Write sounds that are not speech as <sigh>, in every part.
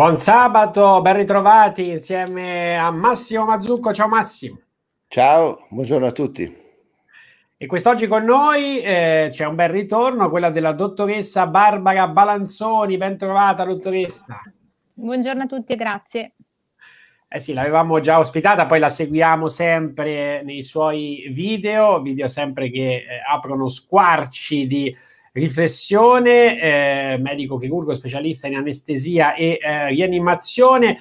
Buon sabato, ben ritrovati insieme a Massimo Mazzucco. Ciao Massimo. Ciao, buongiorno a tutti. E quest'oggi con noi eh, c'è un bel ritorno, quella della dottoressa Barbara Balanzoni. Bentrovata, dottoressa. Buongiorno a tutti e grazie. Eh sì, l'avevamo già ospitata, poi la seguiamo sempre nei suoi video, video sempre che eh, aprono squarci di riflessione, eh, medico chirurgo specialista in anestesia e eh, rianimazione.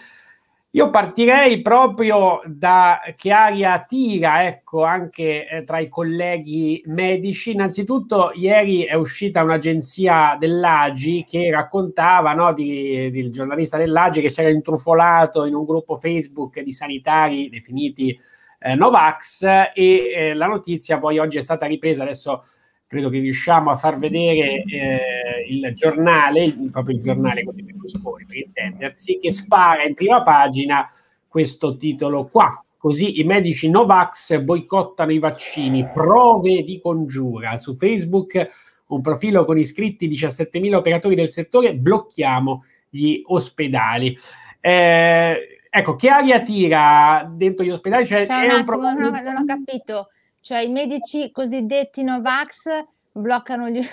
Io partirei proprio da che aria tira, ecco, anche eh, tra i colleghi medici. Innanzitutto, ieri è uscita un'agenzia dell'AGI che raccontava, no, di, di, il giornalista dell'AGI che si era intrufolato in un gruppo Facebook di sanitari definiti eh, Novax e eh, la notizia poi oggi è stata ripresa, adesso credo che riusciamo a far vedere eh, il giornale, proprio il giornale con di Berlusconi per intendersi, che spara in prima pagina questo titolo qua. Così i medici Novax boicottano i vaccini, prove di congiura. Su Facebook un profilo con iscritti 17.000 operatori del settore, blocchiamo gli ospedali. Eh, ecco, che aria tira dentro gli ospedali? Cioè, cioè, è un, un attimo, non, ho, non ho capito cioè i medici cosiddetti Novax bloccano gli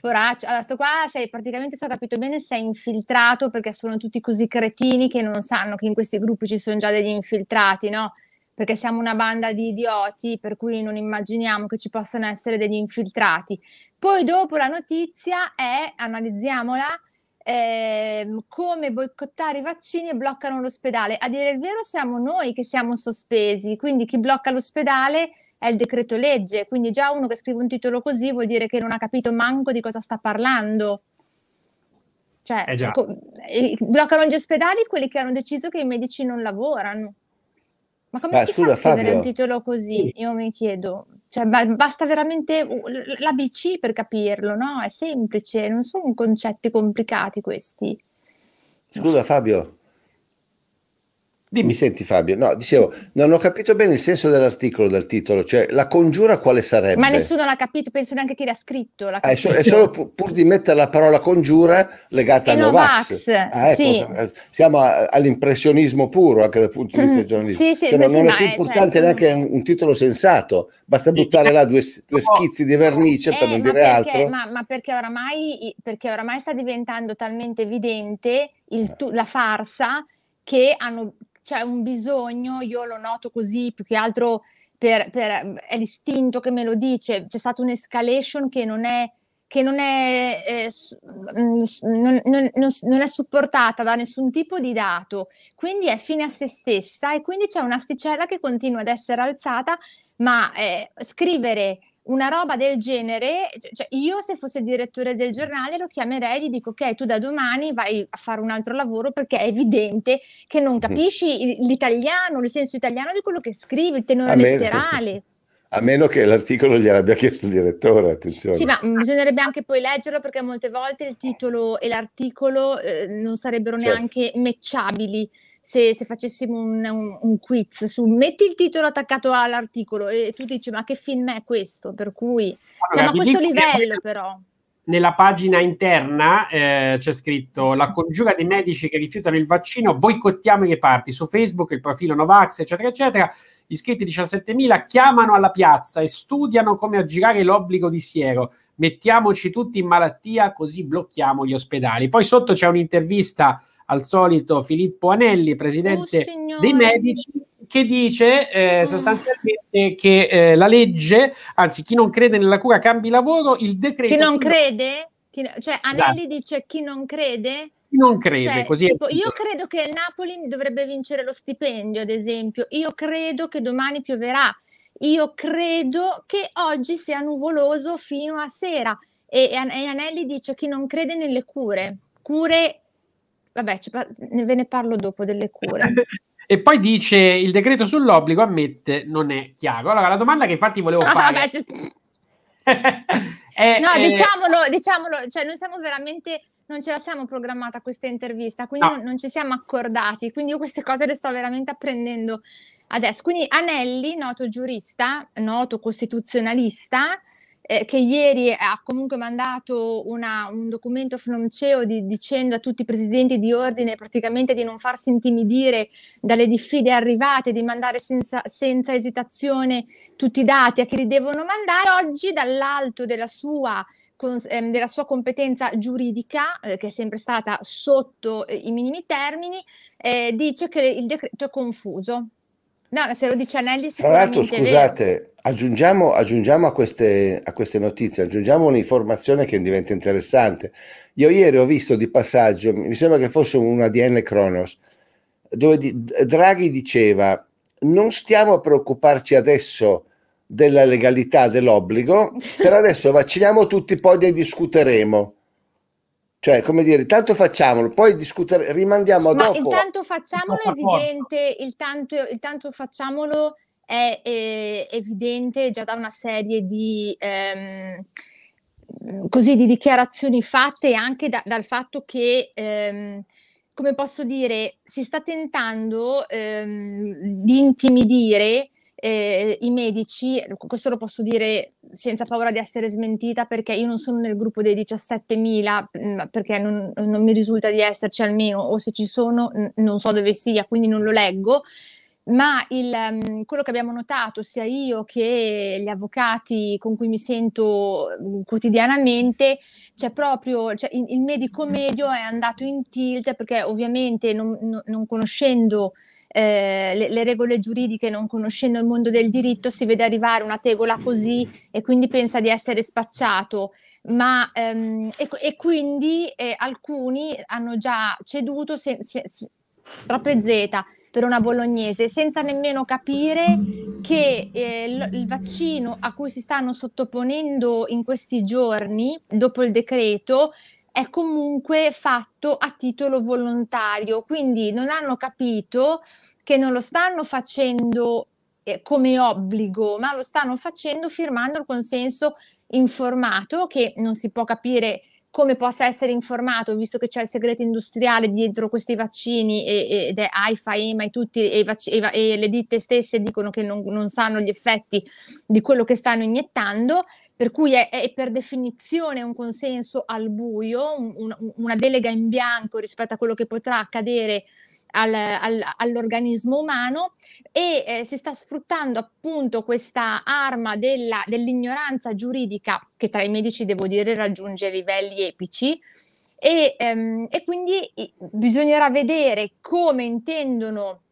poracci. <laughs> Allora, sto qua sei praticamente, se ho capito bene, sei infiltrato perché sono tutti così cretini che non sanno che in questi gruppi ci sono già degli infiltrati, no? Perché siamo una banda di idioti, per cui non immaginiamo che ci possano essere degli infiltrati. Poi dopo la notizia è, analizziamola, Ehm, come boicottare i vaccini e bloccano l'ospedale. A dire il vero siamo noi che siamo sospesi, quindi chi blocca l'ospedale è il decreto legge, quindi già uno che scrive un titolo così vuol dire che non ha capito manco di cosa sta parlando. Cioè, eh co- ecco, bloccano gli ospedali quelli che hanno deciso che i medici non lavorano. Ma come Beh, si scusa, fa a scrivere Fabio. un titolo così? Io mi chiedo. Cioè, basta veramente l'ABC per capirlo, no? È semplice, non sono concetti complicati questi. Scusa Fabio, Dimmi. Mi senti Fabio? No, dicevo, non ho capito bene il senso dell'articolo, del titolo, cioè la congiura quale sarebbe? Ma nessuno l'ha capito, penso neanche chi l'ha scritto. L'ha ah, è, so- è, solo pu- pur, di mettere la parola congiura legata a Novax. Novax. Ah, ecco, sì. Eh, siamo a- all'impressionismo puro anche dal punto di vista mm, giornalistico. Sì, sì, cioè, non, sì, non è più cioè, importante cioè, neanche un, un, titolo sensato, basta buttare là due, <laughs> due schizzi di vernice eh, per non dire perché, altro. Ma, ma perché, oramai, perché, oramai, sta diventando talmente evidente eh. tu- la farsa che hanno c'è un bisogno, io lo noto così più che altro per, per è l'istinto che me lo dice, c'è stata un'escalation che non è che non è, eh, mm, non, non, non è, supportata da nessun tipo di dato, quindi è fine a se stessa e quindi c'è un'asticella che continua ad essere alzata, ma eh, scrivere una roba del genere, cioè io se fossi direttore del giornale lo chiamerei e gli dico ok, tu da domani vai a fare un altro lavoro perché è evidente che non capisci l'italiano, il senso italiano di quello che scrivi, il tenore a letterale. a meno che l'articolo gliel'abbia chiesto il direttore, attenzione. Sì, ma mm, bisognerebbe anche poi leggerlo perché molte volte il titolo e l'articolo eh, non sarebbero certo. neanche matchabili se, se facessimo un, un, un, quiz su metti il titolo attaccato all'articolo e tu dici ma che film è questo? Per cui allora, siamo a questo livello che... però nella pagina interna eh, c'è scritto la congiura dei medici che rifiutano il vaccino, boicottiamo i reparti. Su Facebook il profilo Novax, eccetera, eccetera. Iscritti 17.000 chiamano alla piazza e studiano come aggirare l'obbligo di siero. Mettiamoci tutti in malattia così blocchiamo gli ospedali. Poi sotto c'è un'intervista al solito Filippo Anelli, presidente oh, dei medici che dice eh, ah. sostanzialmente che eh, la legge, anzi chi non crede nella cura cambi lavoro, il decreto... Chi non crede? Chi, cioè Anelli esatto. dice chi non crede? Chi non crede, cioè, così tipo, Io credo che Napoli dovrebbe vincere lo stipendio, ad esempio. Io credo che domani pioverà. Io credo che oggi sia nuvoloso fino a sera. E, e Anelli dice chi non crede nelle cure. Cure vabbè, ve ne parlo dopo delle cure. <laughs> E poi dice il decreto sull'obbligo ammette non è chiaro. Allora la domanda che infatti volevo fare vabbè, <laughs> è, No, è... Eh, diciamolo, diciamolo, cioè noi siamo veramente non ce la siamo programmata questa intervista, quindi no. non, ci siamo accordati, quindi io queste cose le sto veramente apprendendo adesso. Quindi Anelli, noto giurista, noto costituzionalista, eh, che ieri ha comunque mandato una, un documento FNOMCEO di, dicendo a tutti i presidenti di ordine praticamente di non farsi intimidire dalle diffide arrivate, di mandare senza, senza esitazione tutti i dati a chi li devono mandare. Oggi dall'alto della sua, con, ehm, della sua competenza giuridica, eh, che è sempre stata sotto eh, i minimi termini, eh, dice che il decreto è confuso No, se lo dice Anelli sicuramente Tra l'altro, scusate, aggiungiamo, aggiungiamo a, queste, a, queste, notizie, aggiungiamo un'informazione che diventa interessante. Io ieri ho visto di passaggio, mi sembra che fosse un ADN Cronos, dove Draghi diceva non stiamo a preoccuparci adesso della legalità dell'obbligo, per <laughs> adesso vacciniamo tutti, poi ne discuteremo. Cioè, come dire, tanto facciamolo, poi discutere, rimandiamo a dopo. Ma il tanto facciamolo è evidente, il tanto, il tanto facciamolo è, è, eh, evidente già da una serie di, ehm, così, di dichiarazioni fatte e anche da, dal fatto che... Ehm, come posso dire, si sta tentando ehm, di intimidire eh, i medici, questo lo posso dire senza paura di essere smentita perché io non sono nel gruppo dei 17.000 mm, perché non, non mi risulta di esserci almeno o se ci sono non so dove sia quindi non lo leggo ma il, mm, quello che abbiamo notato sia io che gli avvocati con cui mi sento mm, quotidianamente c'è proprio cioè il medico medio è andato in tilt perché ovviamente non, non conoscendo eh, le, le, regole giuridiche, non conoscendo il mondo del diritto, si vede arrivare una tegola così e quindi pensa di essere spacciato. Ma, ehm, e, e, quindi eh, alcuni hanno già ceduto se, se, se, trapezzeta per una bolognese senza nemmeno capire che eh, il, il vaccino a cui si stanno sottoponendo in questi giorni dopo il decreto è comunque fatto a titolo volontario, quindi non hanno capito che non lo stanno facendo eh, come obbligo, ma lo stanno facendo firmando il consenso informato, che non si può capire come possa essere informato, visto che c'è il segreto industriale dietro questi vaccini e, ed è AIFA, EMA e, tutti, e, vac- e, e le ditte stesse dicono che non, non, sanno gli effetti di quello che stanno iniettando, per cui è, è, per definizione un consenso al buio, un, un, una delega in bianco rispetto a quello che potrà accadere al, al, all'organismo umano e eh, si sta sfruttando appunto questa arma della, dell'ignoranza giuridica che tra i medici devo dire raggiunge livelli epici. E, ehm, e quindi bisognerà vedere come intendono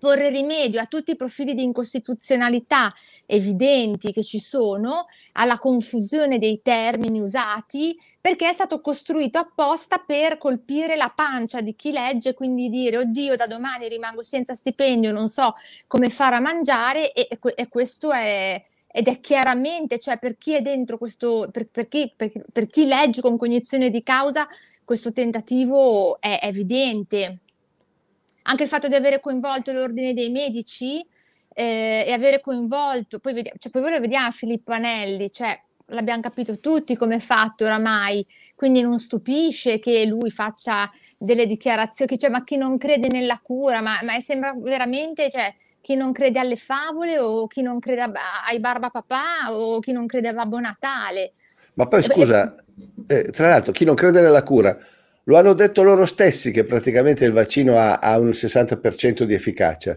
porre rimedio a tutti i profili di incostituzionalità evidenti che ci sono, alla confusione dei termini usati, perché è stato costruito apposta per colpire la pancia di chi legge, quindi dire oddio da domani rimango senza stipendio, non so come fare a mangiare e, e questo è, ed è chiaramente, cioè per chi è dentro questo, per, per, chi, per, per chi legge con cognizione di causa, questo tentativo è evidente. Anche il fatto di avere coinvolto l'ordine dei medici eh, e avere coinvolto, poi, vedi- cioè, poi voi lo vediamo Filippo Anelli, cioè l'abbiamo capito tutti come è fatto oramai, quindi non stupisce che lui faccia delle dichiarazioni, che cioè, ma chi non crede nella cura, ma, ma sembra veramente, cioè, chi non crede alle favole o chi non crede ai barbapapà o chi non crede a Babbo Natale. Ma poi scusa, eh, tra l'altro chi non crede nella cura, lo hanno detto loro stessi che praticamente il vaccino ha, ha un 60% di efficacia,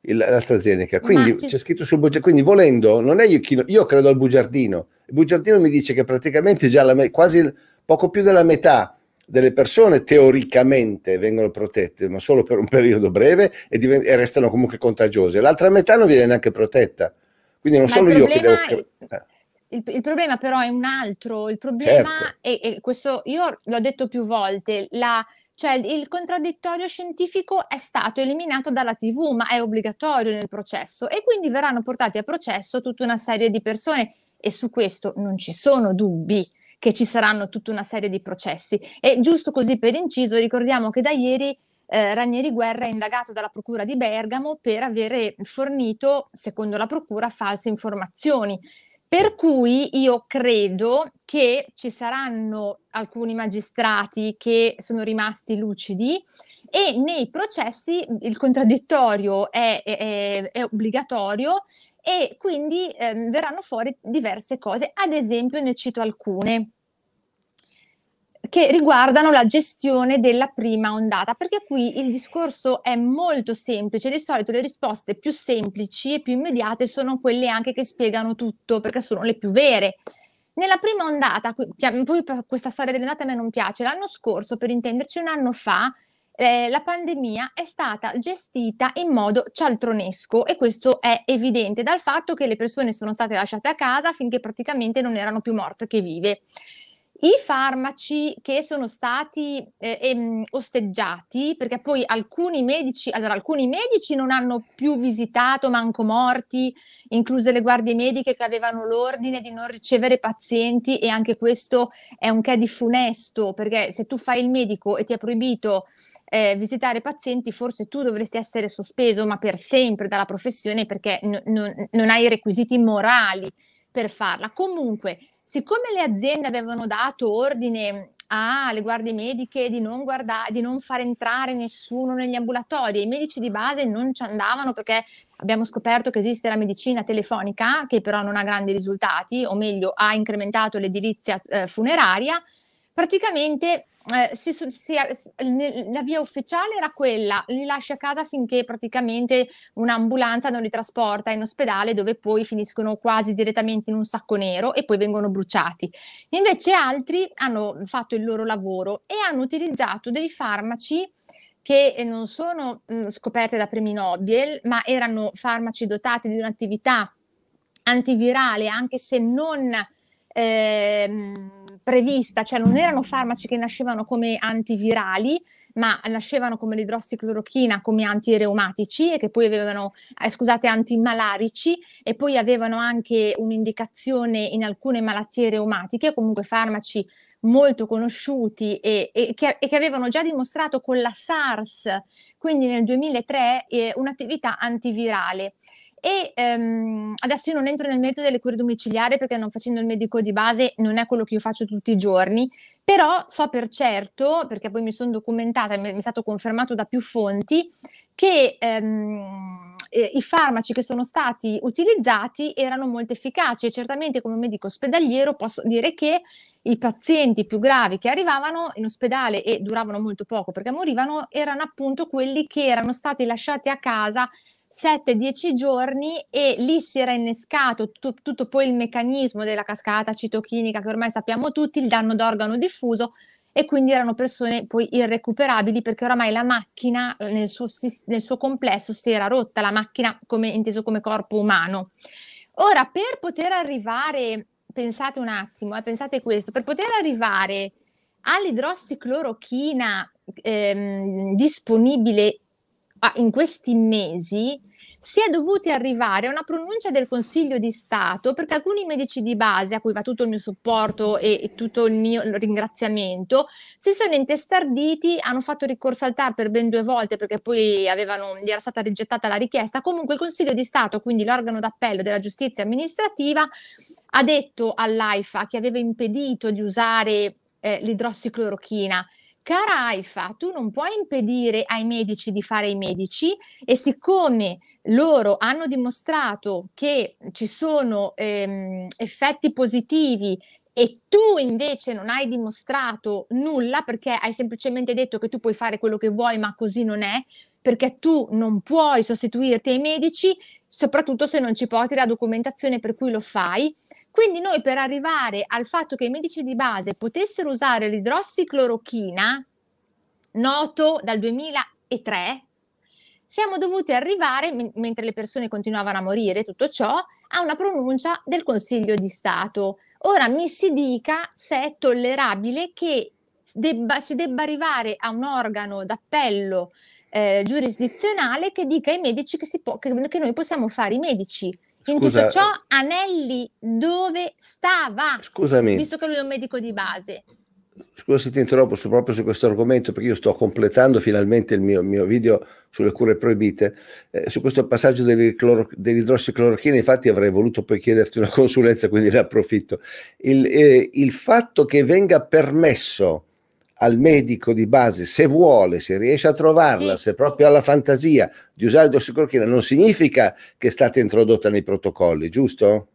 il, l'AstraZeneca. Quindi c'è... c'è... scritto sul bugiardino. Quindi volendo, non è io, chi, io credo al bugiardino. Il bugiardino mi dice che praticamente già la, quasi poco più della metà delle persone teoricamente vengono protette, ma solo per un periodo breve e, div- e restano comunque contagiose. L'altra metà non viene neanche protetta. Quindi non ma sono io che devo... È... Eh il, il, problema però è un altro, il problema certo. è, è, questo, io l'ho detto più volte, la, cioè il contraddittorio scientifico è stato eliminato dalla TV, ma è obbligatorio nel processo e quindi verranno portati a processo tutta una serie di persone e su questo non ci sono dubbi che ci saranno tutta una serie di processi. E giusto così per inciso, ricordiamo che da ieri eh, Ranieri Guerra è indagato dalla Procura di Bergamo per avere fornito, secondo la Procura, false informazioni. Per cui io credo che ci saranno alcuni magistrati che sono rimasti lucidi e nei processi il contraddittorio è, è, è obbligatorio e quindi eh, verranno fuori diverse cose. Ad esempio ne cito alcune che riguardano la gestione della prima ondata, perché qui il discorso è molto semplice, di solito le risposte più semplici e più immediate sono quelle anche che spiegano tutto, perché sono le più vere. Nella prima ondata, poi questa storia delle ondate a me non piace, l'anno scorso, per intenderci un anno fa, eh, la pandemia è stata gestita in modo cialtronesco e questo è evidente dal fatto che le persone sono state lasciate a casa finché praticamente non erano più morte che vive. I farmaci che sono stati eh, em, osteggiati, perché poi alcuni medici, allora alcuni medici non hanno più visitato manco morti, incluse le guardie mediche che avevano l'ordine di non ricevere pazienti e anche questo è un che di funesto, perché se tu fai il medico e ti è proibito eh, visitare pazienti, forse tu dovresti essere sospeso, ma per sempre dalla professione perché n- non, non hai i requisiti morali per farla. Comunque, siccome le aziende avevano dato ordine alle guardie mediche di non, guarda- di non far entrare nessuno negli ambulatori, i medici di base non ci andavano perché abbiamo scoperto che esiste la medicina telefonica che però non ha grandi risultati, o meglio ha incrementato l'edilizia eh, funeraria, praticamente eh, si, si, la via ufficiale era quella, li lasci a casa finché praticamente un'ambulanza non li trasporta in ospedale dove poi finiscono quasi direttamente in un sacco nero e poi vengono bruciati. Invece altri hanno fatto il loro lavoro e hanno utilizzato dei farmaci che eh, non sono mh, mm, scoperte da premi Nobel, ma erano farmaci dotati di un'attività antivirale, anche se non... Ehm, prevista, cioè non erano farmaci che nascevano come antivirali, ma nascevano come l'idrossiclorochina come antireumatici e che poi avevano, eh, scusate, antimalarici e poi avevano anche un'indicazione in alcune malattie reumatiche, comunque farmaci molto conosciuti e, e, che, e, che, avevano già dimostrato con la SARS, quindi nel 2003, eh, un'attività antivirale. E ehm, adesso io non entro nel merito delle cure domiciliari perché non facendo il medico di base non è quello che io faccio tutti i giorni, però so per certo, perché poi mi sono documentata e mi è stato confermato da più fonti, che ehm, i farmaci che sono stati utilizzati erano molto efficaci e certamente come medico ospedaliero posso dire che i pazienti più gravi che arrivavano in ospedale e duravano molto poco perché morivano erano appunto quelli che erano stati lasciati a casa 7-10 giorni e lì si era innescato t- tutto poi il meccanismo della cascata citochinica che ormai sappiamo tutti, il danno d'organo diffuso e quindi erano persone poi irrecuperabili perché oramai la macchina eh, nel suo, nel suo complesso si era rotta, la macchina come, inteso come corpo umano. Ora, per poter arrivare, pensate un attimo, eh, pensate questo, per poter arrivare all'idrossiclorochina ehm, disponibile ah, in questi mesi si è dovuti arrivare a una pronuncia del Consiglio di Stato perché alcuni medici di base, a cui va tutto il mio supporto e, e tutto il mio ringraziamento, si sono intestarditi, hanno fatto ricorso al TAR per ben due volte perché poi avevano, gli era stata rigettata la richiesta. Comunque il Consiglio di Stato, quindi l'organo d'appello della giustizia amministrativa, ha detto all'AIFA che aveva impedito di usare eh, l'idrossiclorochina cara AIFA, tu non puoi impedire ai medici di fare i medici e siccome loro hanno dimostrato che ci sono ehm, effetti positivi e tu invece non hai dimostrato nulla perché hai semplicemente detto che tu puoi fare quello che vuoi, ma così non è, perché tu non puoi sostituirti ai medici, soprattutto se non ci porti la documentazione per cui lo fai quindi noi per arrivare al fatto che i medici di base potessero usare l'idrossiclorochina, noto dal 2003, siamo dovuti arrivare, m- mentre le persone continuavano a morire, tutto ciò, a una pronuncia del Consiglio di Stato. Ora mi si dica se è tollerabile che debba, si debba arrivare a un organo d'appello eh, giurisdizionale che dica ai medici che, po- che, che noi possiamo fare i medici. In Scusa, tutto ciò, eh, Anelli dove stava? Scusami. Visto che lui è un medico di base. Scusa se ti interrompo su, proprio su questo argomento, perché io sto completando finalmente il mio, mio video sulle cure proibite. Eh, su questo passaggio dell'idrossiclorochina, infatti, avrei voluto poi chiederti una <laughs> consulenza, quindi ne approfitto. Il, eh, il fatto che venga permesso al medico di base, se vuole, se riesce a trovarla, sì. se proprio ha la fantasia di usare dossicorochina, non significa che è stata introdotta nei protocolli, giusto?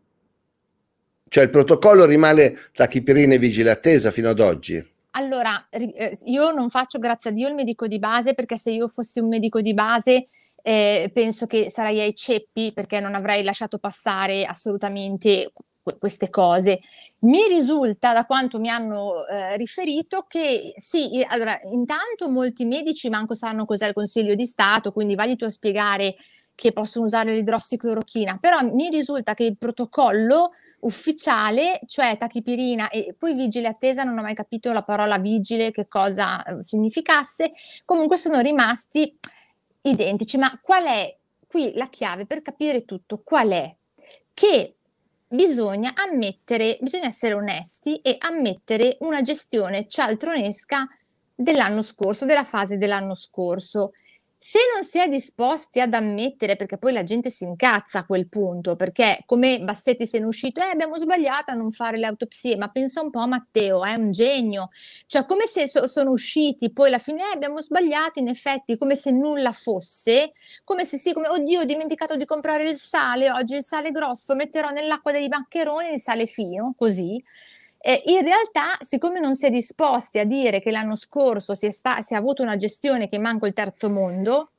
Cioè il protocollo rimane tra tachipirina e vigile attesa fino ad oggi. Allora, eh, io non faccio, grazie a Dio, il medico di base perché se io fossi un medico di base eh, penso che sarei ai ceppi perché non avrei lasciato passare assolutamente queste cose. Mi risulta, da quanto mi hanno eh, riferito, che sì, allora, intanto molti medici manco sanno cos'è il Consiglio di Stato, quindi vai tu a spiegare che possono usare l'idrossiclorochina, però mi risulta che il protocollo ufficiale, cioè tachipirina e poi vigile attesa, non ho mai capito la parola vigile, che cosa eh, significasse, comunque sono rimasti identici, ma qual è qui la chiave per capire tutto? Qual è? Che bisogna ammettere, bisogna essere onesti e ammettere una gestione cialtronesca dell'anno scorso, della fase dell'anno scorso se non si è disposti ad ammettere, perché poi la gente si incazza a quel punto, perché come Bassetti se ne è uscito, eh, abbiamo sbagliato a non fare le autopsie, ma pensa un po' a Matteo, è eh, un genio, cioè come se so- sono usciti, poi alla fine eh, abbiamo sbagliato in effetti, come se nulla fosse, come se sì, come oddio ho dimenticato di comprare il sale, oggi il sale grosso, metterò nell'acqua dei maccheroni il sale fino, così. Eh, in realtà, siccome non si è disposti a dire che l'anno scorso si è, sta- si è avuto una gestione che manca il terzo mondo,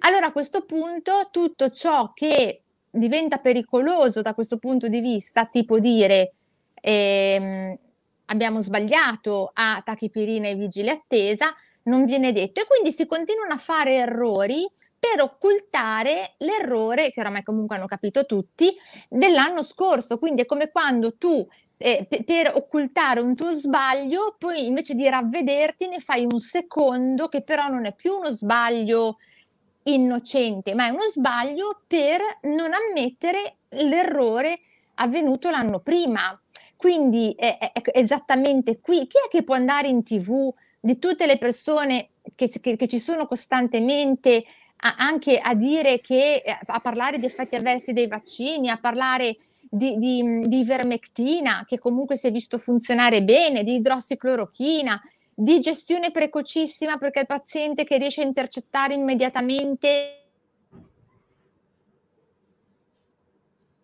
allora a questo punto tutto ciò che diventa pericoloso da questo punto di vista, tipo dire ehm, abbiamo sbagliato a tachipirina e vigile attesa, non viene detto e quindi si continuano a fare errori per occultare l'errore, che oramai comunque hanno capito tutti, dell'anno scorso. Quindi è come quando tu eh, per, per occultare un tuo sbaglio, poi invece di ravvederti ne fai un secondo che però non è più uno sbaglio innocente, ma è uno sbaglio per non ammettere l'errore avvenuto l'anno prima. Quindi è, è, è esattamente qui. Chi è che può andare in tv di tutte le persone che, che, che ci sono costantemente anche a dire che eh, a parlare di effetti avversi dei vaccini, a parlare di, di, di ivermectina, che comunque si è visto funzionare bene, di idrossiclorochina, di gestione precocissima perché il paziente che riesce a intercettare immediatamente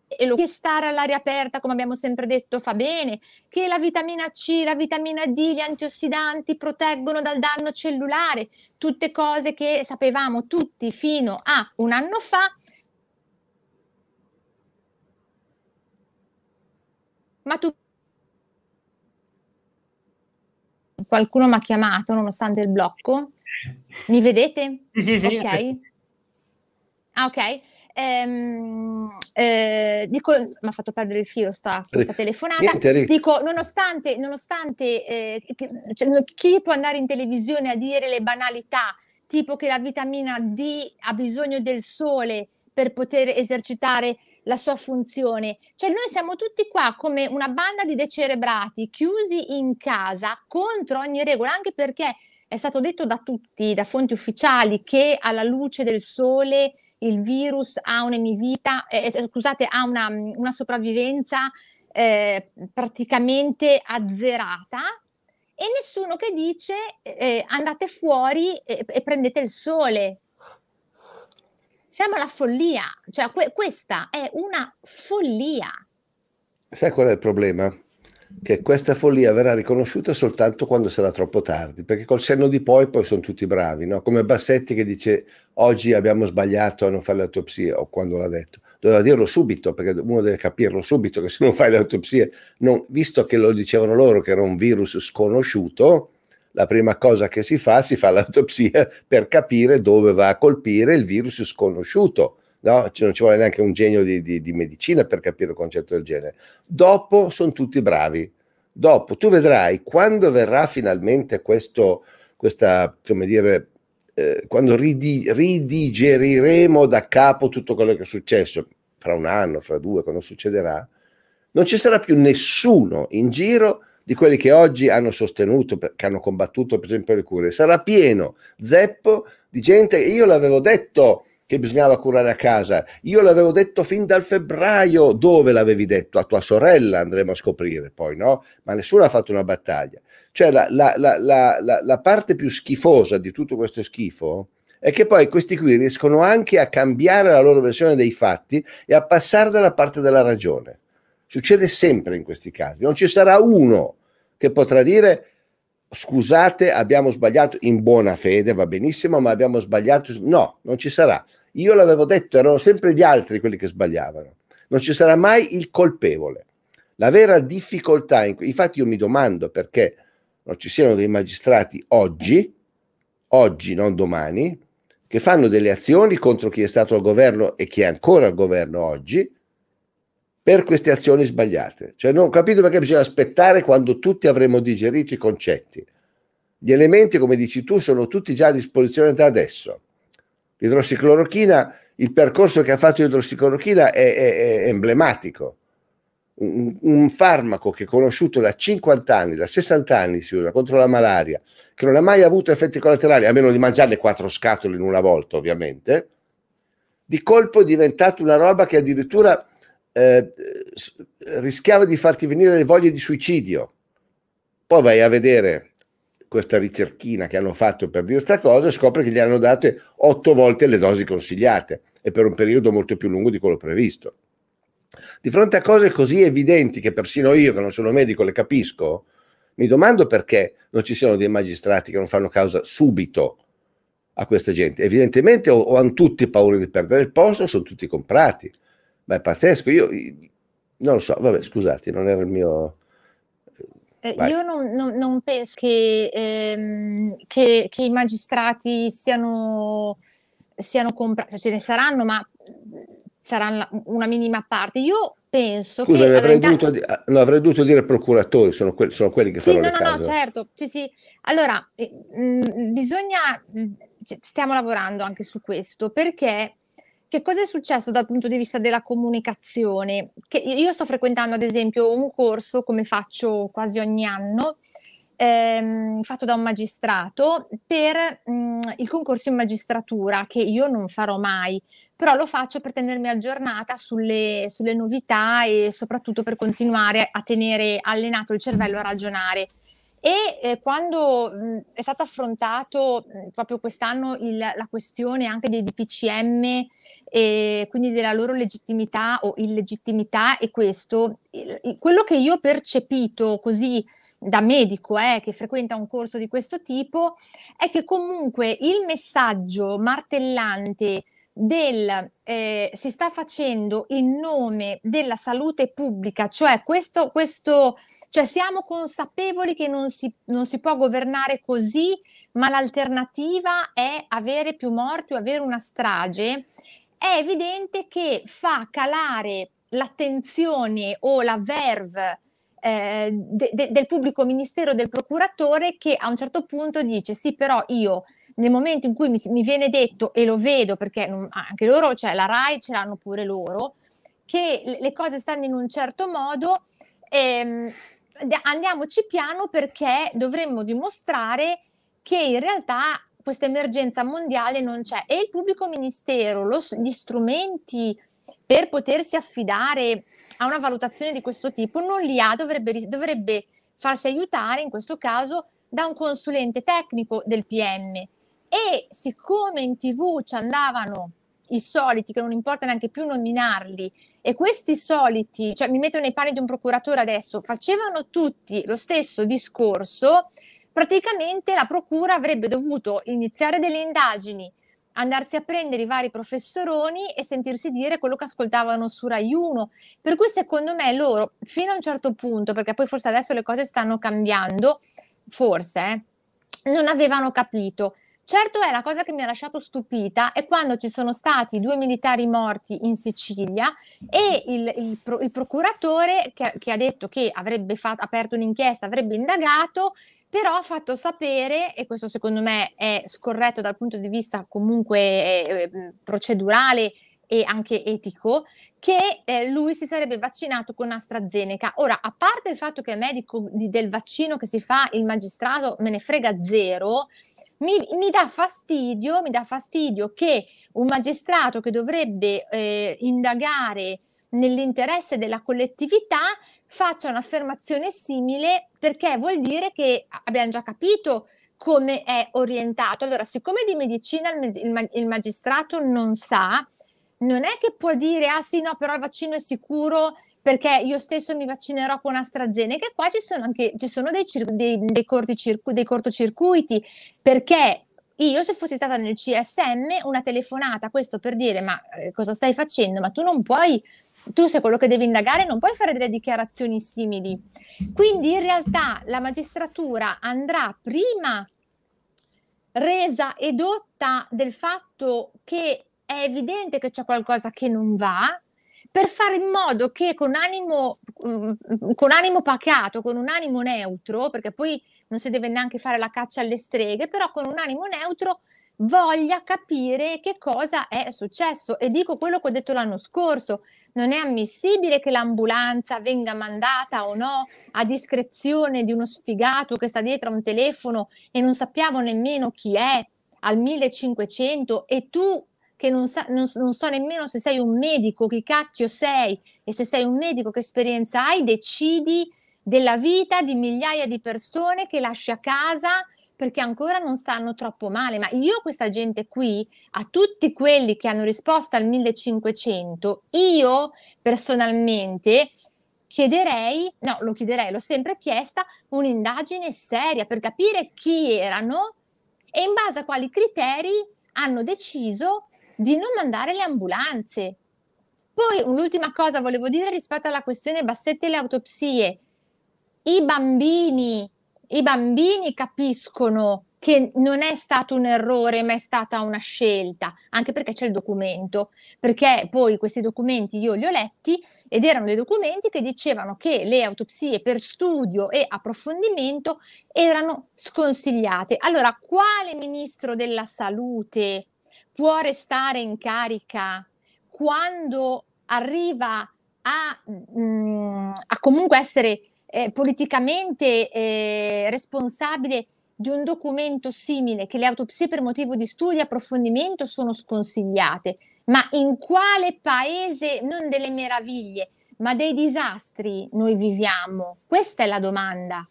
e lo che stare all'aria aperta, come abbiamo sempre detto, fa bene, che la vitamina C, la vitamina D, gli antiossidanti proteggono dal danno cellulare, tutte cose che sapevamo tutti fino a un anno fa, ma tu qualcuno mi ha chiamato nonostante il blocco. Mi vedete? Sì, sì, Ok. Ah, ok. Ehm, eh, dico, mi ha fatto perdere il filo sta, questa telefonata. dico, nonostante, nonostante eh, cioè, chi può andare in televisione a dire le banalità, tipo che la vitamina D ha bisogno del sole per poter esercitare la sua funzione. Cioè noi siamo tutti qua come una banda di decerebrati, chiusi in casa contro ogni regola, anche perché è stato detto da tutti, da fonti ufficiali, che alla luce del sole il virus ha un'emivita, eh, eh scusate, ha una, una sopravvivenza eh, praticamente azzerata e nessuno che dice eh, eh andate fuori e, e prendete il sole siamo alla follia, cioè que- questa è una follia. Sai qual è il problema? Che questa follia verrà riconosciuta soltanto quando sarà troppo tardi, perché col senno di poi poi sono tutti bravi, no? Come Bassetti che dice oggi abbiamo sbagliato a non fare le autopsie, o quando l'ha detto. Doveva dirlo subito, perché uno deve capirlo subito che se non fai le autopsie, non, visto che lo dicevano loro che era un virus sconosciuto, la prima cosa che si fa, si fa l'autopsia per capire dove va a colpire il virus sconosciuto. No? Cioè, non ci vuole neanche un genio di, di, di medicina per capire un concetto del genere. Dopo sono tutti bravi. Dopo tu vedrai quando verrà finalmente questo, questa, come dire, eh, quando ridi, ridigeriremo da capo tutto quello che è successo, fra un anno, fra due, quando succederà, non ci sarà più nessuno in giro di quelli che oggi hanno sostenuto, che hanno combattuto per esempio le cure, sarà pieno zeppo di gente, io l'avevo detto che bisognava curare a casa, io l'avevo detto fin dal febbraio, dove l'avevi detto? A tua sorella andremo a scoprire poi, no? Ma nessuno ha fatto una battaglia. Cioè la, la, la, la parte più schifosa di tutto questo schifo è che poi questi qui riescono anche a cambiare la loro versione dei fatti e a passare dalla parte della ragione. Succede sempre in questi casi. Non ci sarà uno che potrà dire scusate, abbiamo sbagliato in buona fede, va benissimo, ma abbiamo sbagliato. No, non ci sarà. Io l'avevo detto, erano sempre gli altri quelli che sbagliavano. Non ci sarà mai il colpevole. La vera difficoltà, in... infatti io mi domando perché non ci siano dei magistrati oggi, oggi non domani, che fanno delle azioni contro chi è stato al governo e chi è ancora al governo oggi, per queste azioni sbagliate. Cioè non capito perché bisogna aspettare quando tutti avremo digerito i concetti. Gli elementi, come dici tu, sono tutti già a disposizione da adesso. L'idrossiclorochina, il percorso che ha fatto l'idrossiclorochina è, è, è emblematico. Un, un, farmaco che è conosciuto da 50 anni, da 60 anni si usa contro la malaria, che non ha mai avuto effetti collaterali, a meno di mangiarne quattro scatole in una volta, ovviamente, di colpo è diventato una roba che addirittura eh, rischiava di farti venire le voglie di suicidio. Poi vai a vedere questa ricerchina che hanno fatto per dire questa cosa e scopri che gli hanno date otto volte le dosi consigliate e per un periodo molto più lungo di quello previsto. Di fronte a cose così evidenti che persino io che non sono medico le capisco, mi domando perché non ci siano dei magistrati che non fanno causa subito a questa gente. Evidentemente o, o hanno tutti paura di perdere il posto o sono tutti comprati ma è pazzesco. Io non lo so, vabbè, scusate, non era il mio. Eh, io non, non, non, penso che, ehm, che, che i magistrati siano, siano comprati, cioè, ce ne saranno, ma saranno una minima parte. Io penso Scusa, che avrei, dato... dovuto, ah, no, avrei dovuto dire procuratori, sono, que- sono quelli che sì, le no, no, no, certo, sì, sì. Allora, eh, mh, mm, bisogna, mh, mm, cioè, stiamo lavorando anche su questo, perché che cosa è successo dal punto di vista della comunicazione? Che io sto frequentando ad esempio un corso, come faccio quasi ogni anno, ehm, fatto da un magistrato per mh, mm, il concorso in magistratura, che io non farò mai, però lo faccio per tenermi aggiornata sulle, sulle novità e soprattutto per continuare a tenere allenato il cervello a ragionare e eh, quando mh, è stato affrontato mh, proprio quest'anno il, la questione anche dei DPCM e quindi della loro legittimità o illegittimità e questo, il, quello che io ho percepito così da medico eh, che frequenta un corso di questo tipo è che comunque il messaggio martellante del eh, si sta facendo in nome della salute pubblica, cioè questo, questo cioè siamo consapevoli che non si, non si può governare così, ma l'alternativa è avere più morti o avere una strage, è evidente che fa calare l'attenzione o la verve eh, de, de, del pubblico ministero del procuratore che a un certo punto dice sì però io nel momento in cui mi, mi viene detto, e lo vedo perché non, ah, anche loro, cioè la RAI ce l'hanno pure loro, che le cose stanno in un certo modo, ehm, andiamoci piano perché dovremmo dimostrare che in realtà questa emergenza mondiale non c'è e il pubblico ministero, lo, gli strumenti per potersi affidare a una valutazione di questo tipo non li ha, dovrebbe, dovrebbe farsi aiutare in questo caso da un consulente tecnico del PM e siccome in tv ci andavano i soliti, che non importa neanche più nominarli, e questi soliti, cioè mi metto nei panni di un procuratore adesso, facevano tutti lo stesso discorso, praticamente la procura avrebbe dovuto iniziare delle indagini, andarsi a prendere i vari professoroni e sentirsi dire quello che ascoltavano su Rai 1. Per cui secondo me loro, fino a un certo punto, perché poi forse adesso le cose stanno cambiando, forse, eh, non avevano capito Certo è, la cosa che mi ha lasciato stupita è quando ci sono stati due militari morti in Sicilia e il, il, il procuratore che, che, ha detto che avrebbe fatto, aperto un'inchiesta, avrebbe indagato, però ha fatto sapere, e questo secondo me è scorretto dal punto di vista comunque eh, eh, procedurale, e anche etico che eh, lui si sarebbe vaccinato con AstraZeneca. Ora, a parte il fatto che è medico di, del vaccino che si fa il magistrato me ne frega zero, mi, mi, dà fastidio, mi, dà fastidio, che un magistrato che dovrebbe eh, indagare nell'interesse della collettività faccia un'affermazione simile perché vuol dire che abbiamo già capito come è orientato. Allora, siccome di medicina il, il, il magistrato non sa, non è che può dire ah sì no però il vaccino è sicuro perché io stesso mi vaccinerò con AstraZeneca e qua ci sono anche ci sono dei, cir- dei, dei, circu- dei cortocircuiti perché io se fossi stata nel CSM una telefonata questo per dire ma eh, cosa stai facendo ma tu non puoi tu sei quello che devi indagare non puoi fare delle dichiarazioni simili quindi in realtà la magistratura andrà prima resa edotta del fatto che è evidente che c'è qualcosa che non va, per fare in modo che con animo, mm, con animo pacato, con un animo neutro, perché poi non si deve neanche fare la caccia alle streghe, però con un animo neutro voglia capire che cosa è successo. E dico quello che ho detto l'anno scorso, non è ammissibile che l'ambulanza venga mandata o no a discrezione di uno sfigato che sta dietro a un telefono e non sappiamo nemmeno chi è al 1500 e tu che non, sa, non, non so nemmeno se sei un medico, chi cacchio sei e se sei un medico che esperienza hai, decidi della vita di migliaia di persone che lasci a casa perché ancora non stanno troppo male. Ma io questa gente qui, a tutti quelli che hanno risposto al 1500, io personalmente chiederei, no, lo chiederei, l'ho sempre chiesta, un'indagine seria per capire chi erano e in base a quali criteri hanno deciso di non mandare le ambulanze. Poi un'ultima cosa volevo dire rispetto alla questione bassette e le autopsie. I bambini, i bambini capiscono che non è stato un errore, ma è stata una scelta, anche perché c'è il documento, perché poi questi documenti io li ho letti ed erano dei documenti che dicevano che le autopsie per studio e approfondimento erano sconsigliate. Allora, quale ministro della salute può restare in carica quando arriva a, mh, mm, a comunque essere eh, politicamente eh, responsabile di un documento simile che le autopsie per motivo di studio e approfondimento sono sconsigliate. Ma in quale paese non delle meraviglie, ma dei disastri noi viviamo? Questa è la domanda.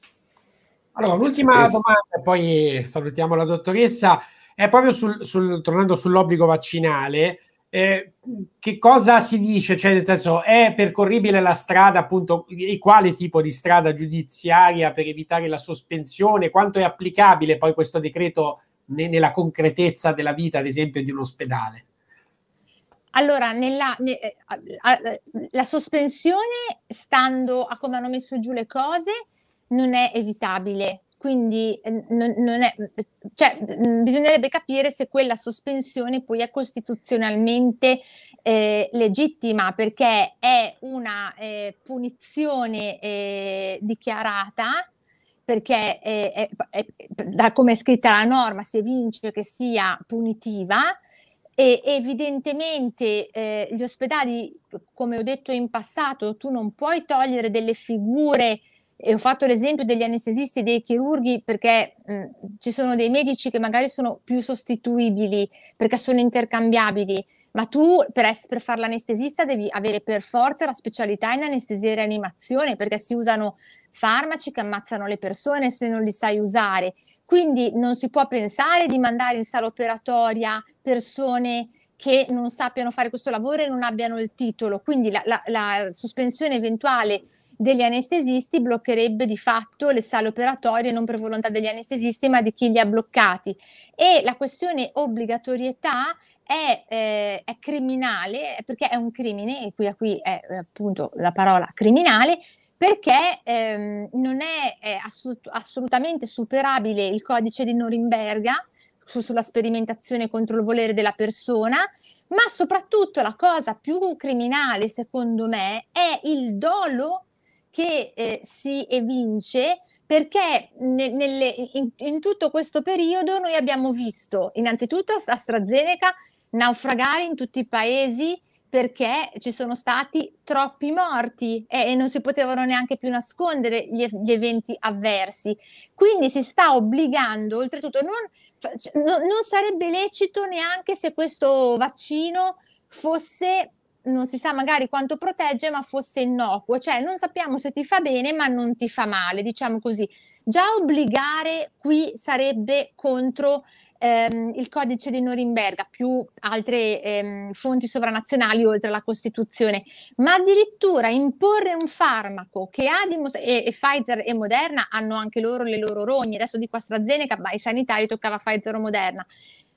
Allora, l'ultima domanda, poi salutiamo la dottoressa è proprio sul, sul, tornando sull'obbligo vaccinale, eh, che cosa si dice? Cioè, nel senso, è percorribile la strada, appunto, e quale tipo di strada giudiziaria per evitare la sospensione? Quanto è applicabile poi questo decreto ne, nella concretezza della vita, ad esempio, di un ospedale? Allora, nella, ne, eh, la sospensione, stando a come hanno messo giù le cose, non è evitabile quindi eh, è, cioè, mm, bisognerebbe capire se quella sospensione poi è costituzionalmente eh, legittima perché è una eh, punizione eh, dichiarata perché è, è, da come è scritta la norma si evince che sia punitiva e evidentemente eh, gli ospedali, come ho detto in passato, tu non puoi togliere delle figure e ho fatto l'esempio degli anestesisti e dei chirurghi perché mh, ci sono dei medici che magari sono più sostituibili perché sono intercambiabili, ma tu per, per fare l'anestesista devi avere per forza la specialità in anestesia e rianimazione perché si usano farmaci che ammazzano le persone se non li sai usare. Quindi non si può pensare di mandare in sala operatoria persone che non sappiano fare questo lavoro e non abbiano il titolo. Quindi la, la, la sospensione eventuale degli anestesisti bloccherebbe di fatto le sale operatorie non per volontà degli anestesisti ma di chi li ha bloccati e la questione obbligatorietà è, eh, è criminale perché è un crimine e qui a qui è eh, appunto la parola criminale perché ehm, non è, è assolut- assolutamente superabile il codice di Norimberga sulla sperimentazione contro il volere della persona, ma soprattutto la cosa più criminale secondo me è il dolo che eh, si evince perché ne, nelle, in, in, tutto questo periodo noi abbiamo visto innanzitutto AstraZeneca naufragare in tutti i paesi perché ci sono stati troppi morti e, e non si potevano neanche più nascondere gli, gli, eventi avversi. Quindi si sta obbligando, oltretutto, non, cioè, non sarebbe lecito neanche se questo vaccino fosse non si sa magari quanto protegge, ma fosse innocuo, cioè non sappiamo se ti fa bene, ma non ti fa male, diciamo così. Già obbligare qui sarebbe contro ehm, il codice di Norimberga, più altre ehm, fonti sovranazionali oltre alla Costituzione, ma addirittura imporre un farmaco che ha dimostrato, e, e, Pfizer e Moderna hanno anche loro le loro rogne, adesso dico AstraZeneca, ma ai sanitari toccava Pfizer o Moderna,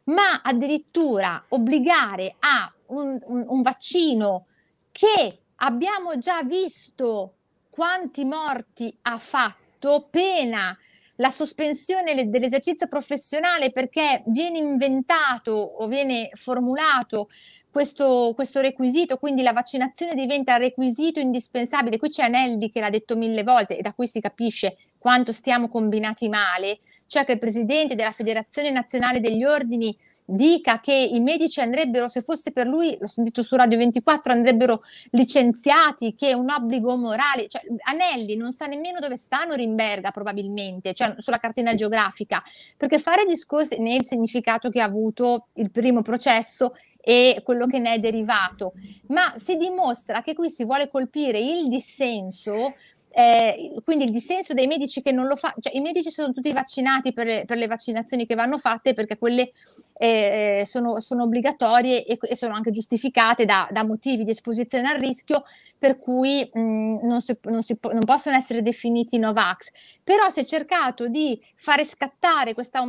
ma addirittura obbligare a un, un, un vaccino che abbiamo già visto quanti morti ha fatto, pena la sospensione dell'esercizio professionale perché viene inventato o viene formulato questo, questo, requisito, quindi la vaccinazione diventa requisito indispensabile. Qui c'è Anelli che l'ha detto mille volte e da qui si capisce quanto stiamo combinati male cioè che il presidente della Federazione Nazionale degli Ordini dica che i medici andrebbero, se fosse per lui, l'ho sentito su Radio 24, andrebbero licenziati, che è un obbligo morale. Cioè, Anelli non sa nemmeno dove sta Norimberga, probabilmente, cioè sulla cartina geografica, perché fare discorsi nel significato che ha avuto il primo processo e quello che ne è derivato, ma si dimostra che qui si vuole colpire il dissenso eh, quindi il dissenso dei medici che non lo fa, cioè i medici sono tutti vaccinati per, per le vaccinazioni che vanno fatte perché quelle eh, eh sono, sono, obbligatorie e, e, sono anche giustificate da, da, motivi di esposizione al rischio per cui mh, non, si, non, si, non, possono essere definiti Novax. Però si è cercato di fare scattare questo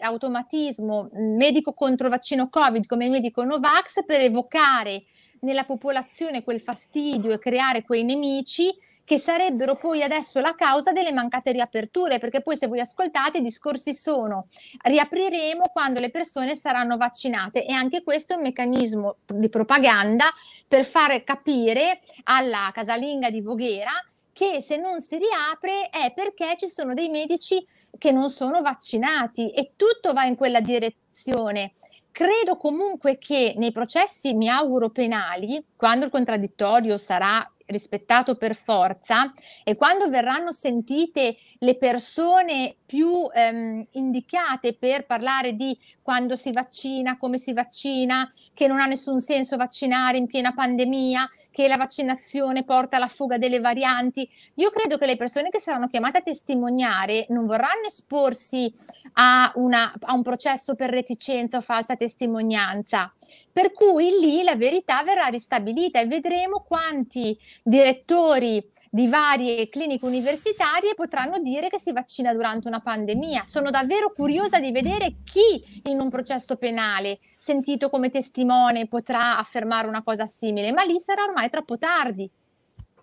automatismo medico contro vaccino Covid come medico Novax per evocare nella popolazione quel fastidio e creare quei nemici che sarebbero poi adesso la causa delle mancate riaperture, perché poi se voi ascoltate i discorsi sono riapriremo quando le persone saranno vaccinate e anche questo è un meccanismo di propaganda per far capire alla casalinga di Voghera che se non si riapre è perché ci sono dei medici che non sono vaccinati e tutto va in quella direzione. Credo comunque che nei processi, mi auguro, penali, quando il contraddittorio sarà rispettato per forza e quando verranno sentite le persone più ehm, indicate per parlare di quando si vaccina, come si vaccina, che non ha nessun senso vaccinare in piena pandemia, che la vaccinazione porta alla fuga delle varianti. Io credo che le persone che saranno chiamate a testimoniare non vorranno esporsi a, una, a un processo per reticenza o falsa testimonianza. Per cui lì la verità verrà ristabilita e vedremo quanti direttori di varie cliniche universitarie potranno dire che si vaccina durante una pandemia. Sono davvero curiosa di vedere chi in un processo penale sentito come testimone potrà affermare una cosa simile, ma lì sarà ormai troppo tardi.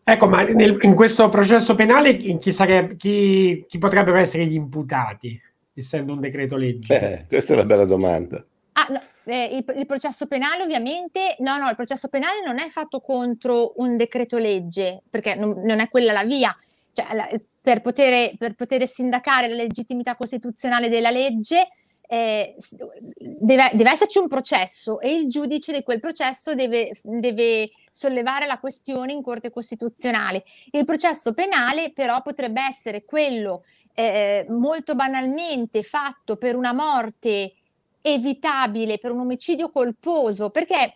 Ecco, ma nel, in questo processo penale chi, sarebbe, chi, chi, potrebbero essere gli imputati, essendo un decreto legge? Eh, questa è una bella domanda. Ah, no eh, il, il, processo penale ovviamente, no, no, il processo penale non è fatto contro un decreto legge, perché non, non è quella la via. Cioè, la, per, poter, per poter sindacare la legittimità costituzionale della legge, eh, deve, deve, esserci un processo e il giudice di quel processo deve, deve, sollevare la questione in Corte Costituzionale. Il processo penale però potrebbe essere quello eh, molto banalmente fatto per una morte evitabile per un omicidio colposo, perché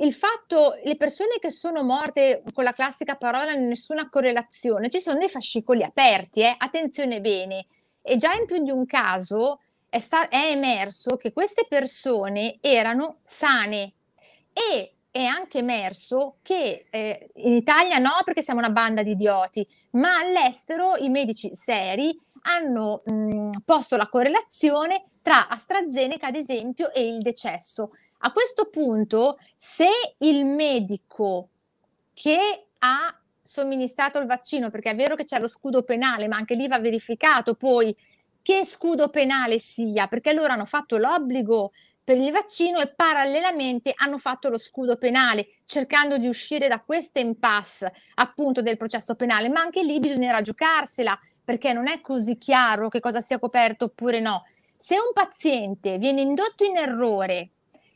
il fatto, le persone che sono morte con la classica parola nessuna correlazione, ci sono dei fascicoli aperti, eh? attenzione bene, e già in più di un caso è, sta- è emerso che queste persone erano sane e è anche emerso che eh, in Italia no perché siamo una banda di idioti, ma all'estero i medici seri hanno mh, posto la correlazione tra AstraZeneca, ad esempio, e il decesso. A questo punto, se il medico che ha somministrato il vaccino, perché è vero che c'è lo scudo penale, ma anche lì va verificato poi che scudo penale sia, perché loro hanno fatto l'obbligo per il vaccino e parallelamente hanno fatto lo scudo penale, cercando di uscire da questa impasse appunto del processo penale, ma anche lì bisognerà giocarsela perché non è così chiaro che cosa sia coperto oppure no se un paziente viene indotto in errore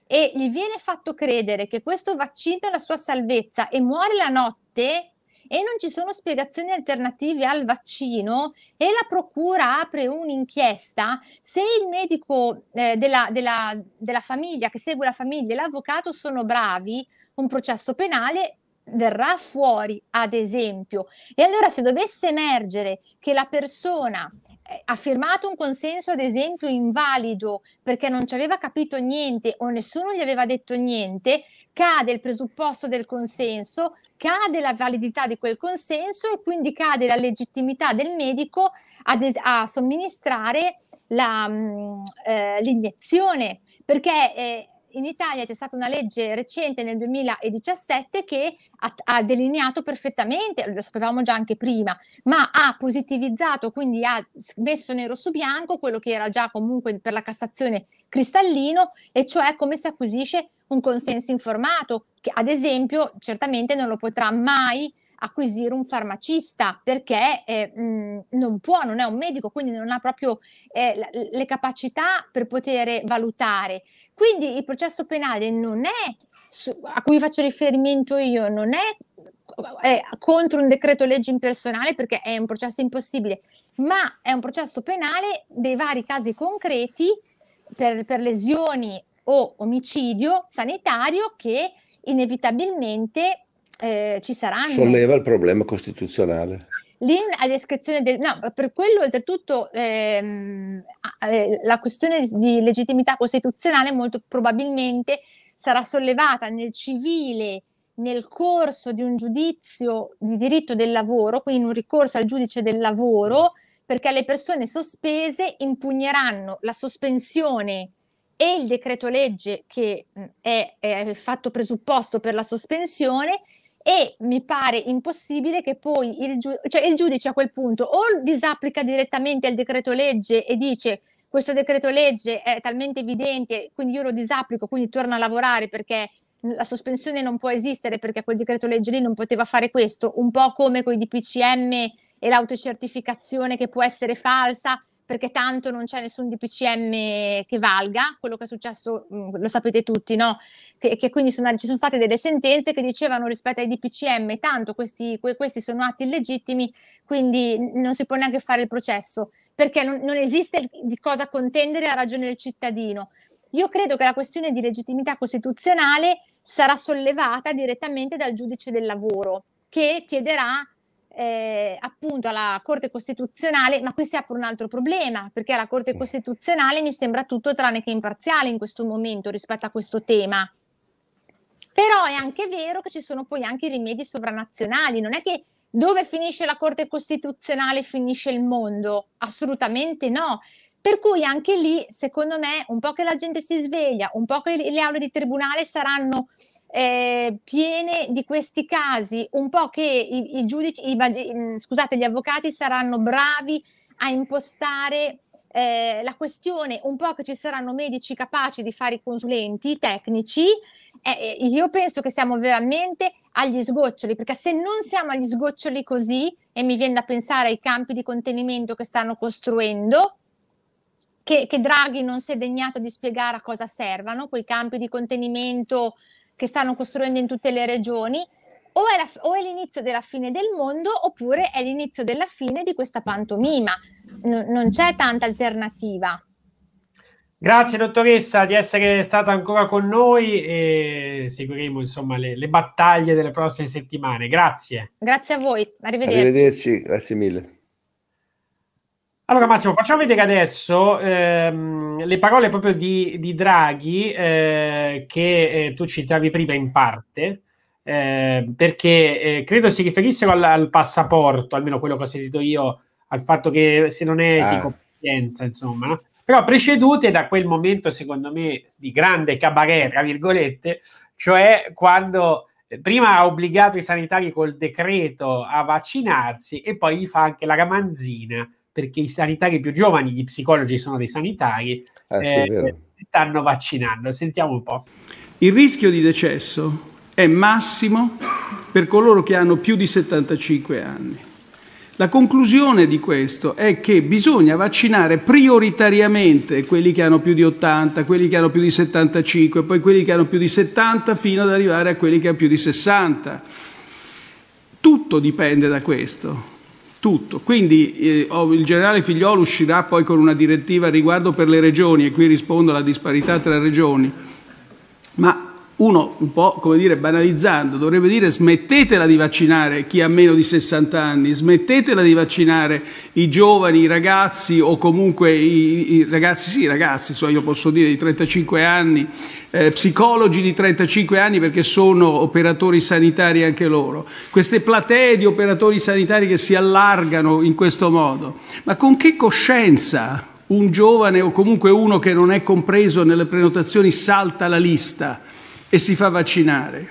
e gli viene fatto credere che questo vaccino è la sua salvezza e muore la notte e non ci sono spiegazioni alternative al vaccino e la procura apre un'inchiesta, se il medico eh, della, della, della famiglia che segue la famiglia e l'avvocato sono bravi, un processo penale verrà fuori, ad esempio. E allora se dovesse emergere che la persona eh, ha firmato un consenso, ad esempio, invalido perché non ci aveva capito niente o nessuno gli aveva detto niente, cade il presupposto del consenso, cade la validità di quel consenso e quindi cade la legittimità del medico a, des- a somministrare la, mh, mm, eh, l'iniezione, perché eh, in Italia c'è stata una legge recente nel 2017 che ha, ha delineato perfettamente, lo sapevamo già anche prima, ma ha positivizzato, quindi ha messo nero su bianco quello che era già comunque per la Cassazione cristallino, e cioè come si acquisisce un consenso informato, che ad esempio certamente non lo potrà mai acquisire un farmacista perché eh, mh, non può, non è un medico, quindi non ha proprio eh, le capacità per poter valutare. Quindi il processo penale non è, su, a cui faccio riferimento io, non è contro un decreto legge impersonale perché è un processo impossibile, ma è un processo penale dei vari casi concreti per, per lesioni o omicidio sanitario che inevitabilmente eh, ci saranno. Solleva il problema costituzionale. Lì a descrizione del... No, per quello oltretutto ehm, eh, la questione di legittimità costituzionale molto probabilmente sarà sollevata nel civile nel corso di un giudizio di diritto del lavoro, quindi in un ricorso al giudice del lavoro, perché le persone sospese impugneranno la sospensione e il decreto legge che è, è fatto presupposto per la sospensione e mi pare impossibile che poi il, giu- cioè il giudice a quel punto o disapplica direttamente il decreto legge e dice questo decreto legge è talmente evidente, quindi io lo disapplico, quindi torna a lavorare perché la sospensione non può esistere perché quel decreto legge lì non poteva fare questo, un po' come con i DPCM e l'autocertificazione che può essere falsa, perché tanto non c'è nessun DPCM che valga, quello che è successo mh, mm, lo sapete tutti, no? Che, che quindi sono, ci sono state delle sentenze che dicevano rispetto ai DPCM, tanto questi, que, questi sono atti illegittimi, quindi non si può neanche fare il processo, perché non, non esiste di cosa contendere a ragione del cittadino. Io credo che la questione di legittimità costituzionale sarà sollevata direttamente dal giudice del lavoro, che chiederà eh, appunto alla Corte Costituzionale, ma qui si apre un altro problema, perché la Corte mm. Costituzionale mi sembra tutto tranne che imparziale in questo momento rispetto a questo tema. Però è anche vero che ci sono poi anche i rimedi sovranazionali, non è che dove finisce la Corte Costituzionale finisce il mondo, assolutamente no. Per cui anche lì, secondo me, un po' che la gente si sveglia, un po' che le aule di tribunale saranno eh, piene di questi casi, un po' che i, i giudici, i, mm, scusate, gli avvocati saranno bravi a impostare eh, la questione, un po' che ci saranno medici capaci di fare i consulenti tecnici, eh, eh, io penso che siamo veramente agli sgoccioli, perché se non siamo agli sgoccioli così, e mi viene da pensare ai campi di contenimento che stanno costruendo, che, che Draghi non si è degnato di spiegare a cosa servano, quei campi di contenimento che stanno costruendo in tutte le regioni, o è, la, o è, l'inizio della fine del mondo oppure è l'inizio della fine di questa pantomima. N- non c'è tanta alternativa. Grazie dottoressa di essere stata ancora con noi e seguiremo insomma le, le battaglie delle prossime settimane. Grazie. Grazie a voi, arrivederci. Arrivederci, grazie mille. Allora Massimo, facciamo vedere adesso ehm, le parole proprio di, di Draghi eh, che eh, tu citavi prima in parte, eh, perché eh, credo si riferissero al, al, passaporto, almeno quello che ho sentito io, al fatto che se non è ah. di competenza, insomma, però precedute da quel momento, secondo me, di grande cabaret, tra virgolette, cioè quando eh, prima ha obbligato i sanitari col decreto a vaccinarsi e poi gli fa anche la ramanzina perché i sanitari più giovani, gli psicologi sono dei sanitari, eh, sì, eh, si stanno vaccinando. Sentiamo un po'. Il rischio di decesso è massimo per coloro che hanno più di 75 anni. La conclusione di questo è che bisogna vaccinare prioritariamente quelli che hanno più di 80, quelli che hanno più di 75, poi quelli che hanno più di 70 fino ad arrivare a quelli che hanno più di 60. Tutto dipende da questo tutto. Quindi eh, il generale Figliolo uscirà poi con una direttiva riguardo per le regioni e qui rispondo alla disparità tra regioni, ma uno un po' come dire banalizzando dovrebbe dire smettetela di vaccinare chi ha meno di 60 anni, smettetela di vaccinare i giovani, i ragazzi o comunque i, i ragazzi, sì ragazzi, so io posso dire di 35 anni, eh, psicologi di 35 anni perché sono operatori sanitari anche loro, queste platee di operatori sanitari che si allargano in questo modo, ma con che coscienza un giovane o comunque uno che non è compreso nelle prenotazioni salta la lista? e si fa vaccinare?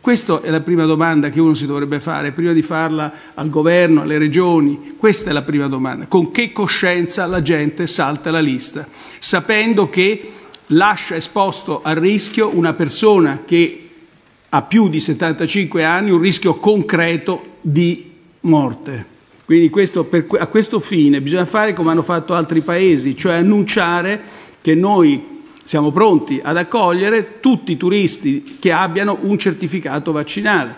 Questa è la prima domanda che uno si dovrebbe fare prima di farla al governo, alle regioni. Questa è la prima domanda. Con che coscienza la gente salta la lista? Sapendo che lascia esposto al rischio una persona che ha più di 75 anni, un rischio concreto di morte. Quindi questo, per, a questo fine bisogna fare come hanno fatto altri paesi, cioè annunciare che noi siamo pronti ad accogliere tutti i turisti che abbiano un certificato vaccinale.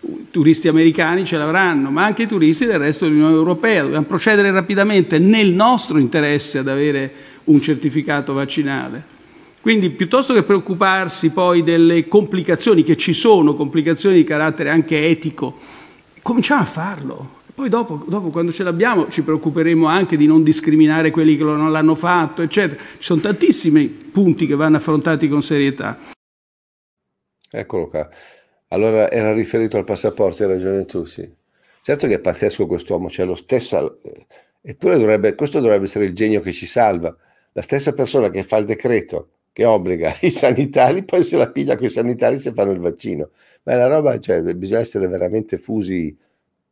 I turisti americani ce l'avranno, ma anche i turisti del resto dell'Unione Europea. Dobbiamo procedere rapidamente nel nostro interesse ad avere un certificato vaccinale. Quindi piuttosto che preoccuparsi poi delle complicazioni, che ci sono complicazioni di carattere anche etico, cominciamo a farlo. Poi dopo, dopo quando ce l'abbiamo, ci preoccuperemo anche di non discriminare quelli che non l'hanno fatto, eccetera. Ci sono tantissimi punti che vanno affrontati con serietà. Eccolo qua. Allora era riferito al passaporto, hai ragione tu, sì. Certo che è pazzesco quest'uomo, c'è cioè lo stesso, eh, eppure dovrebbe, questo dovrebbe essere il genio che ci salva. La stessa persona che fa il decreto che obbliga <laughs> i sanitari, poi se la piglia con i sanitari se fanno il vaccino. Ma è una roba, cioè, bisogna essere veramente fusi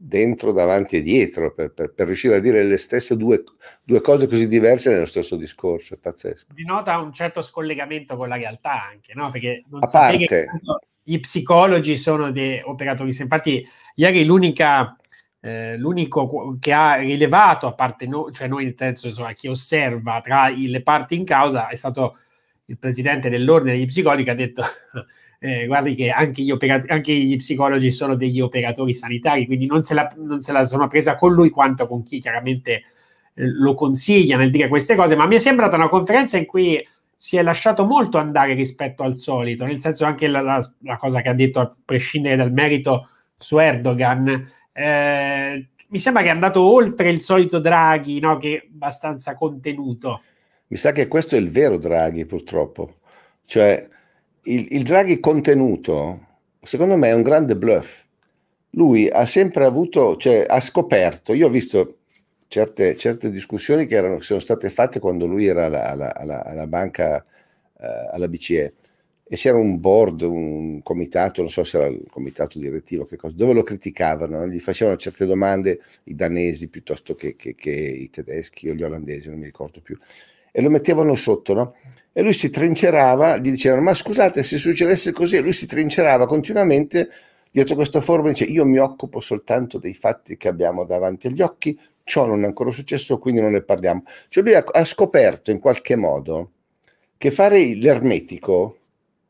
dentro, davanti e dietro, per, per, per riuscire a dire le stesse due, due, cose così diverse nello stesso discorso, è pazzesco. Si nota un certo scollegamento con la realtà anche, no? Perché non a parte... Che i psicologi sono dei operatori, infatti ieri l'unica... Eh, l'unico che ha rilevato, a parte noi, cioè noi nel senso insomma, chi osserva tra le parti in causa, è stato il presidente dell'ordine degli psicologi che ha detto eh, guardi che anche gli, operat- anche gli, psicologi sono degli operatori sanitari, quindi non se, la, non se la sono presa con lui quanto con chi chiaramente eh, lo consiglia nel dire queste cose, ma mi è sembrata una conferenza in cui si è lasciato molto andare rispetto al solito, nel senso anche la, la, la cosa che ha detto a prescindere dal merito su Erdogan, eh, mi sembra che è andato oltre il solito Draghi, no? che è abbastanza contenuto. Mi sa che questo è il vero Draghi purtroppo, cioè il, il Draghi contenuto, secondo me, è un grande bluff. Lui ha sempre avuto, cioè ha scoperto, io ho visto certe, certe discussioni che, erano, sono state fatte quando lui era alla, alla, alla banca, eh, alla BCE, e c'era un board, un comitato, non so se era il comitato direttivo, che cosa, dove lo criticavano, gli facevano certe domande i danesi piuttosto che, che, che i tedeschi o gli olandesi, non mi ricordo più, e lo mettevano sotto, no? e lui si trincerava, gli dicevano ma scusate se succedesse così, e lui si trincerava continuamente dietro questa forma dice io mi occupo soltanto dei fatti che abbiamo davanti agli occhi, ciò non è ancora successo quindi non ne parliamo. Cioè lui ha, ha scoperto in qualche modo che fare l'ermetico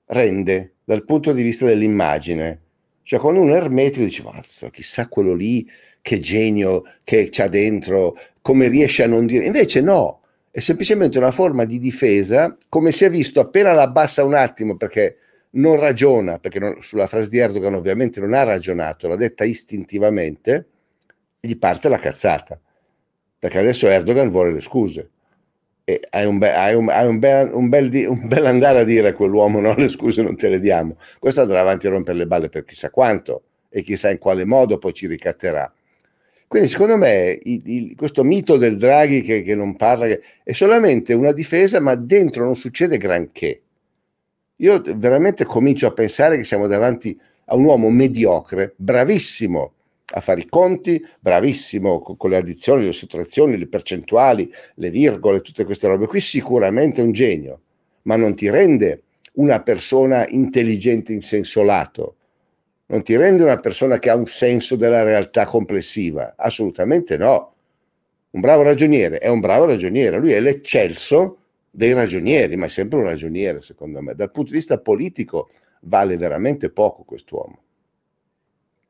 rende dal punto di vista dell'immagine, cioè quando un ermetico dice mazzo chissà quello lì che genio che c'ha dentro, come riesce a non dire, invece no, è semplicemente una forma di difesa, come si è visto appena la abbassa un attimo perché non ragiona, perché non, sulla frase di Erdogan ovviamente non ha ragionato, l'ha detta istintivamente, gli parte la cazzata, perché adesso Erdogan vuole le scuse. E hai un, be- hai un, hai un, be- un bel, di- bel, andare a dire a quell'uomo no, le scuse non te le diamo. Questo andrà avanti a rompere le balle per chissà quanto e chissà in quale modo poi ci ricatterà. Quindi secondo me il, il, questo mito del Draghi che, che non parla che, è solamente una difesa, ma dentro non succede granché. Io veramente comincio a pensare che siamo davanti a un uomo mediocre, bravissimo a fare i conti, bravissimo con, con le addizioni, le sottrazioni, le percentuali, le virgole, tutte queste robe qui, sicuramente è un genio, ma non ti rende una persona intelligente in senso lato non ti rende una persona che ha un senso della realtà complessiva, assolutamente no. Un bravo ragioniere è un bravo ragioniere, lui è l'eccelso dei ragionieri, ma è sempre un ragioniere secondo me. Dal punto di vista politico vale veramente poco quest'uomo.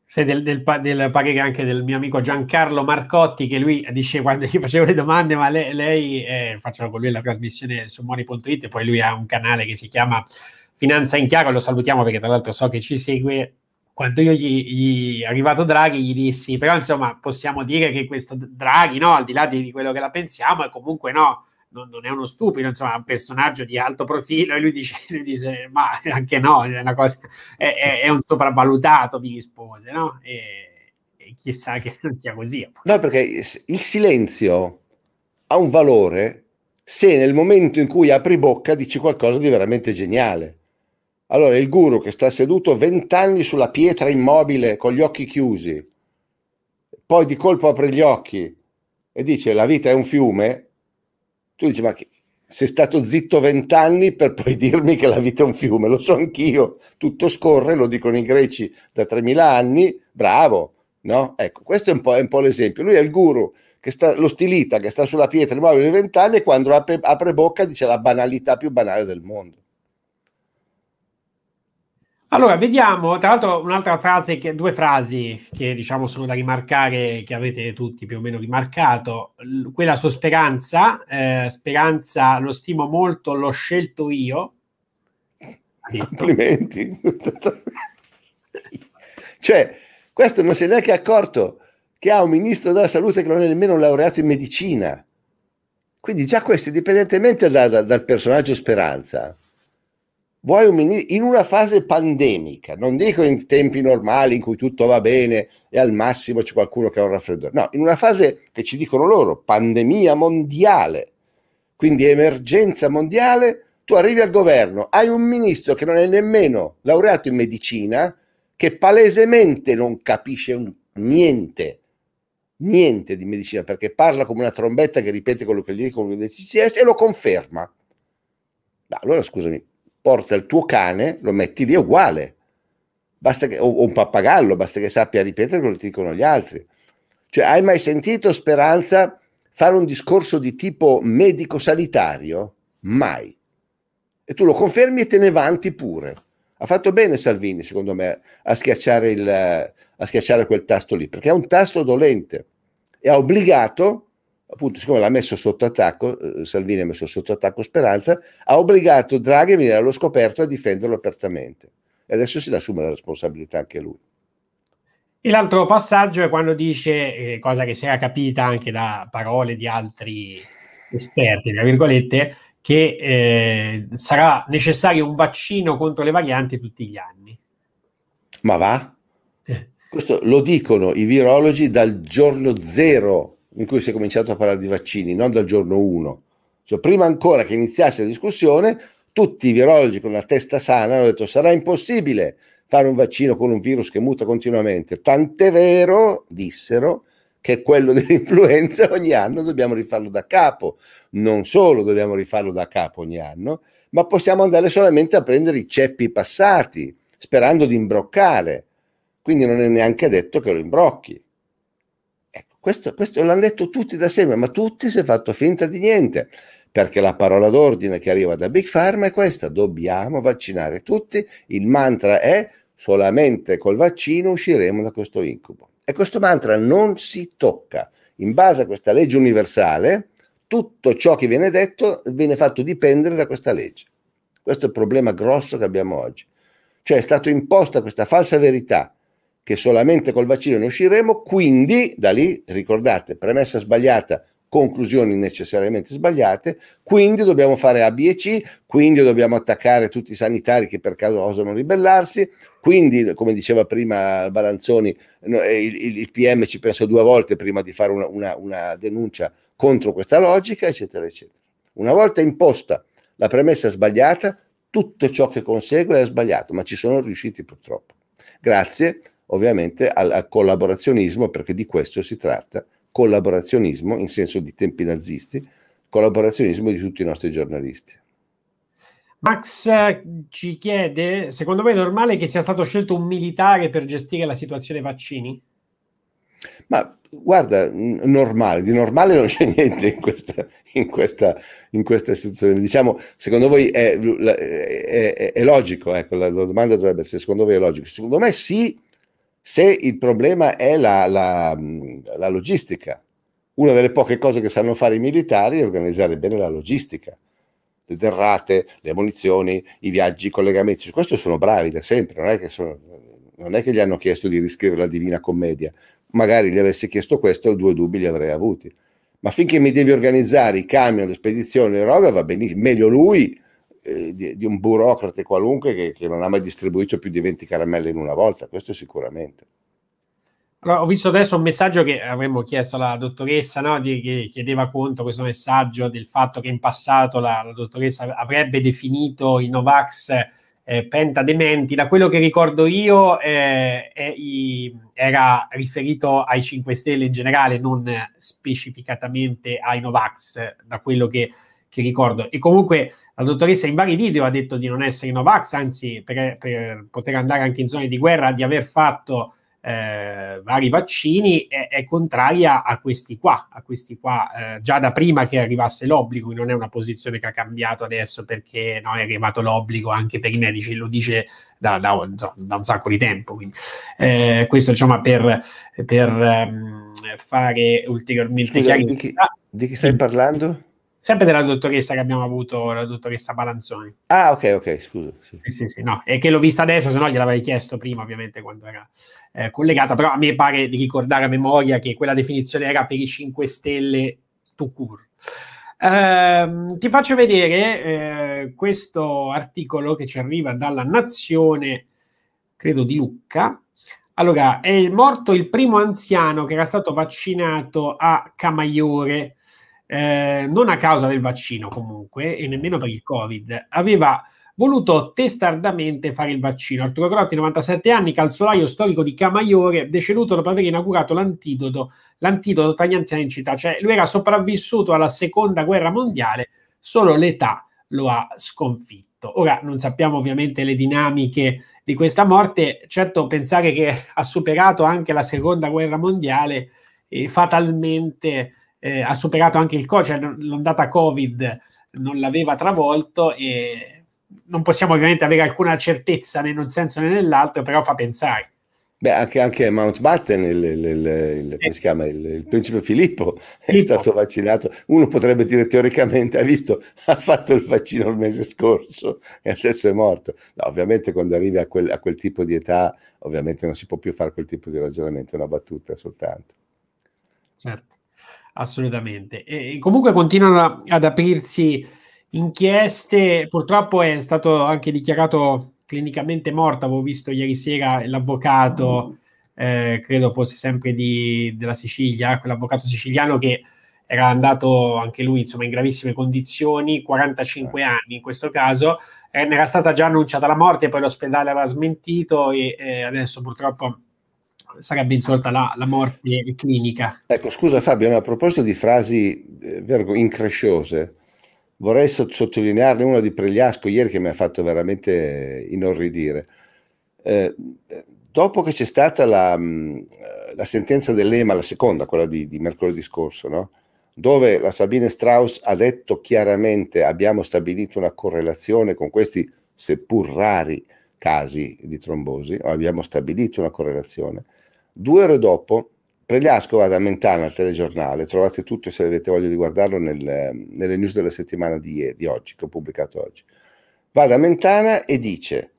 Sei del, del, del, del anche del mio amico Giancarlo Marcotti che lui dice quando gli facevo le domande ma lei, lei eh, faccio con lui la trasmissione su money.it poi lui ha un canale che si chiama Finanza in Chiaro lo salutiamo perché tra l'altro so che ci segue quando io gli, è arrivato Draghi gli dissi, però insomma possiamo dire che questo Draghi, no, al di là di, di quello che la pensiamo, è comunque no, non, non, è uno stupido, insomma è un personaggio di alto profilo e lui dice, <laughs> lui dice ma anche no, è, una cosa, è, è, è un sopravvalutato, mi rispose, no? E, e, chissà che non sia così. Appunto. No, perché il silenzio ha un valore se nel momento in cui apri bocca dici qualcosa di veramente geniale. Allora, il guru che sta seduto vent'anni sulla pietra immobile con gli occhi chiusi, poi di colpo apre gli occhi e dice la vita è un fiume, tu dici ma che, sei stato zitto vent'anni per poi <laughs> dirmi che la vita è un fiume, lo so anch'io, tutto scorre, lo dicono i greci da 3000 anni, bravo, no? Ecco, questo è un po', è un po l'esempio, lui è il guru, che sta, lo stilita che sta sulla pietra immobile vent'anni e quando apre, apre bocca dice la banalità più banale del mondo. Allora, vediamo, tra l'altro un'altra frase, che, due frasi che diciamo sono da rimarcare, che avete tutti più o meno rimarcato, L- quella su Speranza, eh, Speranza lo stimo molto, l'ho scelto io. <laughs> Complimenti. <laughs> cioè, questo non si è neanche accorto che ha un ministro della salute che non è nemmeno laureato in medicina. Quindi già questo, indipendentemente da, da, dal personaggio Speranza, vuoi un ministro in una fase pandemica, non dico in tempi normali in cui tutto va bene e al massimo c'è qualcuno che ha un raffreddore, no, in una fase che ci dicono loro, pandemia mondiale, quindi emergenza mondiale, tu arrivi al governo, hai un ministro che non è nemmeno laureato in medicina, che palesemente non capisce un, niente, niente di medicina, perché parla come una trombetta che ripete quello che gli dicono il CCS e lo conferma. Ma allora scusami, porta il tuo cane, lo metti lì è uguale. Che, o un pappagallo, basta che sappia ripetere quello che dicono gli altri. Cioè, hai mai sentito Speranza fare un discorso di tipo medico-sanitario? Mai. E tu lo confermi e te ne vanti pure. Ha fatto bene Salvini, secondo me, a schiacciare, il, a schiacciare quel tasto lì, perché è un tasto dolente e ha obbligato appunto, siccome l'ha messo sotto attacco, eh, Salvini ha messo sotto attacco Speranza, ha obbligato Draghi a venire allo scoperto a difenderlo apertamente. E adesso si assume la responsabilità anche lui. E l'altro passaggio è quando dice, eh, cosa che si era capita anche da parole di altri esperti, tra virgolette, che eh, sarà necessario un vaccino contro le varianti tutti gli anni. Ma va? Eh. Questo lo dicono i virologi dal giorno zero in cui si è cominciato a parlare di vaccini, non dal giorno 1. Cioè, prima ancora che iniziasse la discussione, tutti i virologi con la testa sana hanno detto sarà impossibile fare un vaccino con un virus che muta continuamente. Tant'è vero, dissero, che quello <laughs> dell'influenza ogni anno dobbiamo rifarlo da capo. Non solo dobbiamo rifarlo da capo ogni anno, ma possiamo andare solamente a prendere i ceppi passati, sperando di imbroccare. Quindi non è neanche detto che lo imbrocchi. Questo, questo l'hanno detto tutti da sempre, ma tutti si è fatto finta di niente, perché la parola d'ordine che arriva da Big Pharma è questa, dobbiamo vaccinare tutti, il mantra è solamente col vaccino usciremo da questo incubo. E questo mantra non si tocca. In base a questa legge universale, tutto ciò che viene detto viene fatto dipendere da questa legge. Questo è il problema grosso che abbiamo oggi. Cioè è stata imposta questa falsa verità che solamente col vaccino ne usciremo, quindi da lì, ricordate, premessa sbagliata, conclusioni necessariamente sbagliate, quindi dobbiamo fare A, B e C, quindi dobbiamo attaccare tutti i sanitari che per caso osano ribellarsi, quindi come diceva prima Balanzoni, eh, il, il PM ci pensa due volte prima di fare una, una, una denuncia contro questa logica, eccetera, eccetera. Una volta imposta la premessa sbagliata, tutto ciò che consegue è sbagliato, ma ci sono riusciti purtroppo. Grazie, ovviamente al, al collaborazionismo, perché di questo si tratta, collaborazionismo in senso di tempi nazisti, collaborazionismo di tutti i nostri giornalisti. Max eh, ci chiede, secondo voi è normale che sia stato scelto un militare per gestire la situazione vaccini? Ma guarda, normale, di normale non c'è <laughs> niente in questa, in questa, in questa situazione. Diciamo, secondo voi è, è, è, è logico, ecco, la, la domanda dovrebbe essere, secondo voi è logico? Secondo me sì, se il problema è la, la, la logistica. Una delle poche cose che sanno fare i militari è organizzare bene la logistica le derrate, le munizioni, i viaggi, i collegamenti. Su questo sono bravi da sempre, non è, che sono, non è che gli hanno chiesto di riscrivere la Divina Commedia. Magari gli avessi chiesto questo, due dubbi li avrei avuti. Ma finché mi devi organizzare i camion, le spedizioni, le robe, va benissimo. Meglio lui eh, di, di, un burocrate qualunque che, che, non ha mai distribuito più di 20 caramelle in una volta, questo sicuramente. Allora, ho visto adesso un messaggio che avremmo chiesto alla dottoressa, no? di, che chiedeva conto questo messaggio del fatto che in passato la, la dottoressa avrebbe definito i Novax eh, pentadementi. Da quello che ricordo io eh, eh, era riferito ai 5 Stelle in generale, non specificatamente ai Novax, da quello che che ricordo. E comunque la dottoressa in vari video ha detto di non essere Novax, anzi per, per poter andare anche in zone di guerra, di aver fatto eh, vari vaccini, è, è, contraria a questi qua, a questi qua eh, già da prima che arrivasse l'obbligo, non è una posizione che ha cambiato adesso perché no, è arrivato l'obbligo anche per i medici, lo dice da, da, da un sacco di tempo. Quindi, eh, questo diciamo per, per um, fare ulteriormente chiarezza. di chi stai parlando? sempre della dottoressa che abbiamo avuto, la dottoressa Balanzoni. Ah, ok, ok, scusa. Sì, sì, sì, sì no, è che l'ho vista adesso, se no gliel'avrei chiesto prima, ovviamente, quando era eh, collegata, però a me pare di ricordare a memoria che quella definizione era per i 5 stelle to cure. Eh, ti faccio vedere eh, questo articolo che ci arriva dalla Nazione, credo di Lucca, allora, è morto il primo anziano che era stato vaccinato a Camaiore eh, non a causa del vaccino comunque e nemmeno per il Covid, aveva voluto testardamente fare il vaccino. Arturo Grotti, 97 anni, calzolaio storico di Camaiore, deceduto dopo aver inaugurato l'antidoto, l'antidoto tra in città. Cioè, lui era sopravvissuto alla seconda guerra mondiale, solo l'età lo ha sconfitto. Ora non sappiamo ovviamente le dinamiche di questa morte, certo pensare che ha superato anche la seconda guerra mondiale e fatalmente eh, ha superato anche il coach, cioè l'ondata Covid non l'aveva travolto e non possiamo ovviamente avere alcuna certezza né in un senso né nell'altro, però fa pensare. Beh, anche, anche Mountbatten, il, il, il, eh. chiama, il, principe Filippo, Filippo, è stato vaccinato. Uno potrebbe dire teoricamente, ha visto, ha fatto il vaccino il mese scorso e adesso è morto. No, ovviamente quando arrivi a quel, a quel tipo di età, ovviamente non si può più fare quel tipo di ragionamento, è una battuta soltanto. Certo assolutamente. E comunque continuano ad aprirsi inchieste, purtroppo è stato anche dichiarato clinicamente morto, avevo visto ieri sera l'avvocato, mm. eh, credo fosse sempre di, della Sicilia, quell'avvocato siciliano che era andato anche lui insomma, in gravissime condizioni, 45 certo. anni in questo caso, eh, era stata già annunciata la morte, poi l'ospedale aveva smentito e eh, adesso purtroppo sarebbe insorta la, la, morte clinica. Ecco, scusa Fabio, a proposito di frasi eh, incresciose, vorrei so- sottolinearne una di Pregliasco ieri che mi ha fatto veramente inorridire. Eh, dopo che c'è stata la, mm, la, sentenza dell'EMA, la seconda, quella di, di mercoledì scorso, no? dove la Sabine Strauss ha detto chiaramente abbiamo stabilito una correlazione con questi seppur rari casi di trombosi, abbiamo stabilito una correlazione. Due ore dopo, Pregliasco va da Mentana al telegiornale, trovate tutto se avete voglia di guardarlo nel, nelle news della settimana di, di oggi, che ho pubblicato oggi. Va da Mentana e dice,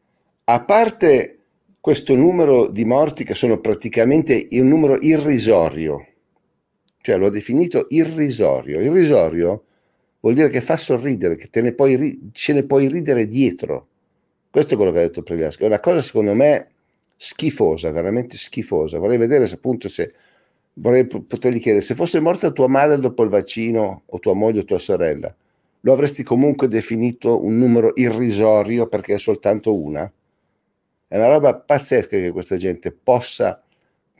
a parte questo numero di morti che sono praticamente un numero irrisorio, cioè lo ha definito irrisorio. Irrisorio vuol dire che fa sorridere, che te ne puoi, ce ne puoi ridere dietro. Questo è quello che ha detto Pregliasco. È una cosa secondo me schifosa, veramente schifosa. Vorrei vedere se appunto se vorrei potergli chiedere se fosse morta tua madre dopo il vaccino o tua moglie o tua sorella, lo avresti comunque definito un numero irrisorio perché è soltanto una? È una roba pazzesca che questa gente possa,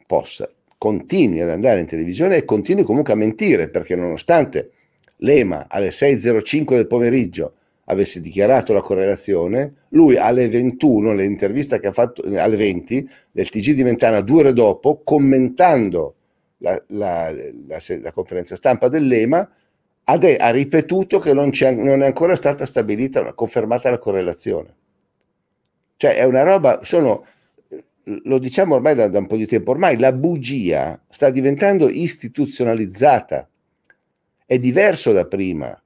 possa, continui ad andare in televisione e continui comunque a mentire perché nonostante l'EMA alle 6.05 del pomeriggio avesse dichiarato la correlazione, lui alle 21, nell'intervista che ha fatto eh, alle 20 del TG di Ventana, due ore dopo, commentando la, la, la, la conferenza stampa dell'EMA, ha, de, ha ripetuto che non, c'è, non, è ancora stata stabilita, confermata la correlazione. Cioè è una roba, sono, lo diciamo ormai da, da un po' di tempo, ormai la bugia sta diventando istituzionalizzata, è diverso da prima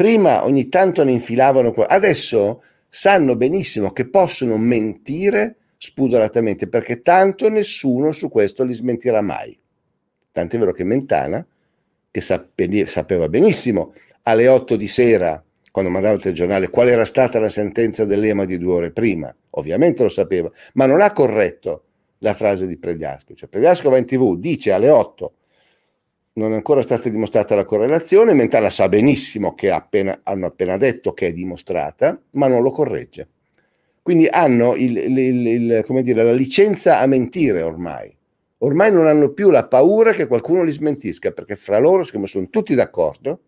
Prima ogni tanto ne infilavano, adesso sanno benissimo che possono mentire spudoratamente perché tanto nessuno su questo li smentirà mai. Tant'è vero che Mentana, che sapeva benissimo alle 8 di sera, quando mandava il telegiornale, qual era stata la sentenza dell'EMA di due ore prima, ovviamente lo sapeva, ma non ha corretto la frase di Pregliasco. Cioè, Pregliasco va in tv, dice alle 8 non è ancora stata dimostrata la correlazione, Mentana sa benissimo che appena, hanno appena detto che è dimostrata, ma non lo corregge. Quindi hanno il, il, il, dire, la licenza a mentire ormai. Ormai non hanno più la paura che qualcuno li smentisca, perché fra loro, siccome sono tutti d'accordo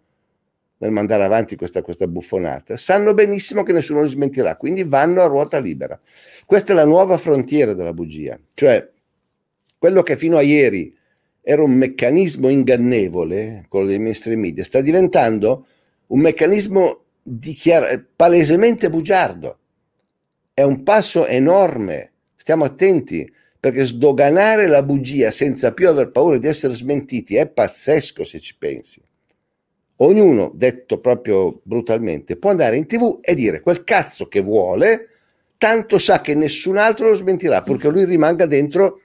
nel mandare avanti questa, questa buffonata, sanno benissimo che nessuno li smentirà, quindi vanno a ruota libera. Questa è la nuova frontiera della bugia, cioè quello che fino a ieri era un meccanismo ingannevole, quello dei mainstream media, sta diventando un meccanismo dichiar- palesemente bugiardo. È un passo enorme, stiamo attenti, perché sdoganare la bugia senza più aver paura di essere smentiti è pazzesco se ci pensi. Ognuno, detto proprio brutalmente, può andare in tv e dire quel cazzo che vuole, tanto sa che nessun altro lo smentirà, purché lui rimanga dentro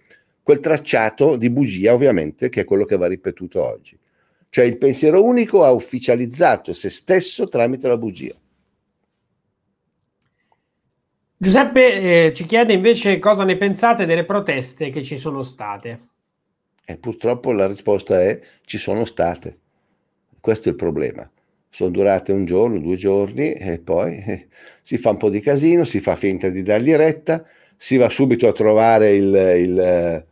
quel tracciato di bugia ovviamente che è quello che va ripetuto oggi. Cioè il pensiero unico ha ufficializzato se stesso tramite la bugia. Giuseppe eh, ci chiede invece cosa ne pensate delle proteste che ci sono state. E eh, purtroppo la risposta è ci sono state. Questo è il problema. Sono durate un giorno, due giorni e poi eh, si fa un po' di casino, si fa finta di dargli retta, si va subito a trovare il, il eh,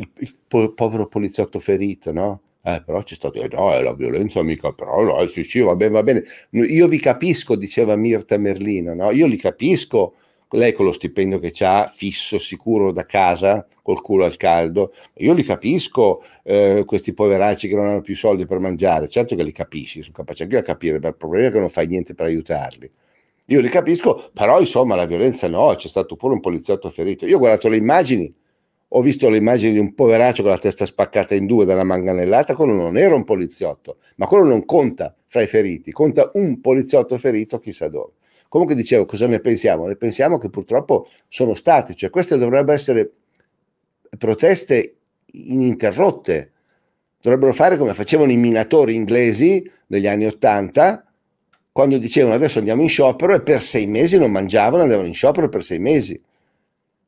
il, il po- povero poliziotto ferito, no? Eh, però c'è stato, eh, no, è la violenza mica, però no, eh, sì, sì, va bene, va bene. Io vi capisco, diceva Mirta Merlino, no? Io li capisco, lei con lo stipendio che ha, fisso, sicuro da casa, col culo al caldo, io li capisco eh, questi poveracci che non hanno più soldi per mangiare, certo che li capisci, sono capace anche io a capire, ma il problema è che non fai niente per aiutarli. Io li capisco, però insomma la violenza no, c'è stato pure un poliziotto ferito. Io ho guardato le immagini, ho visto le immagini di un poveraccio con la testa spaccata in due dalla manganellata, quello non era un poliziotto, ma quello non conta fra i feriti, conta un poliziotto ferito chissà dove. Comunque dicevo, cosa ne pensiamo? Ne pensiamo che purtroppo sono stati, cioè queste dovrebbero essere proteste ininterrotte, dovrebbero fare come facevano i minatori inglesi negli anni Ottanta, quando dicevano adesso andiamo in sciopero e per sei mesi non mangiavano, andavano in sciopero per sei mesi.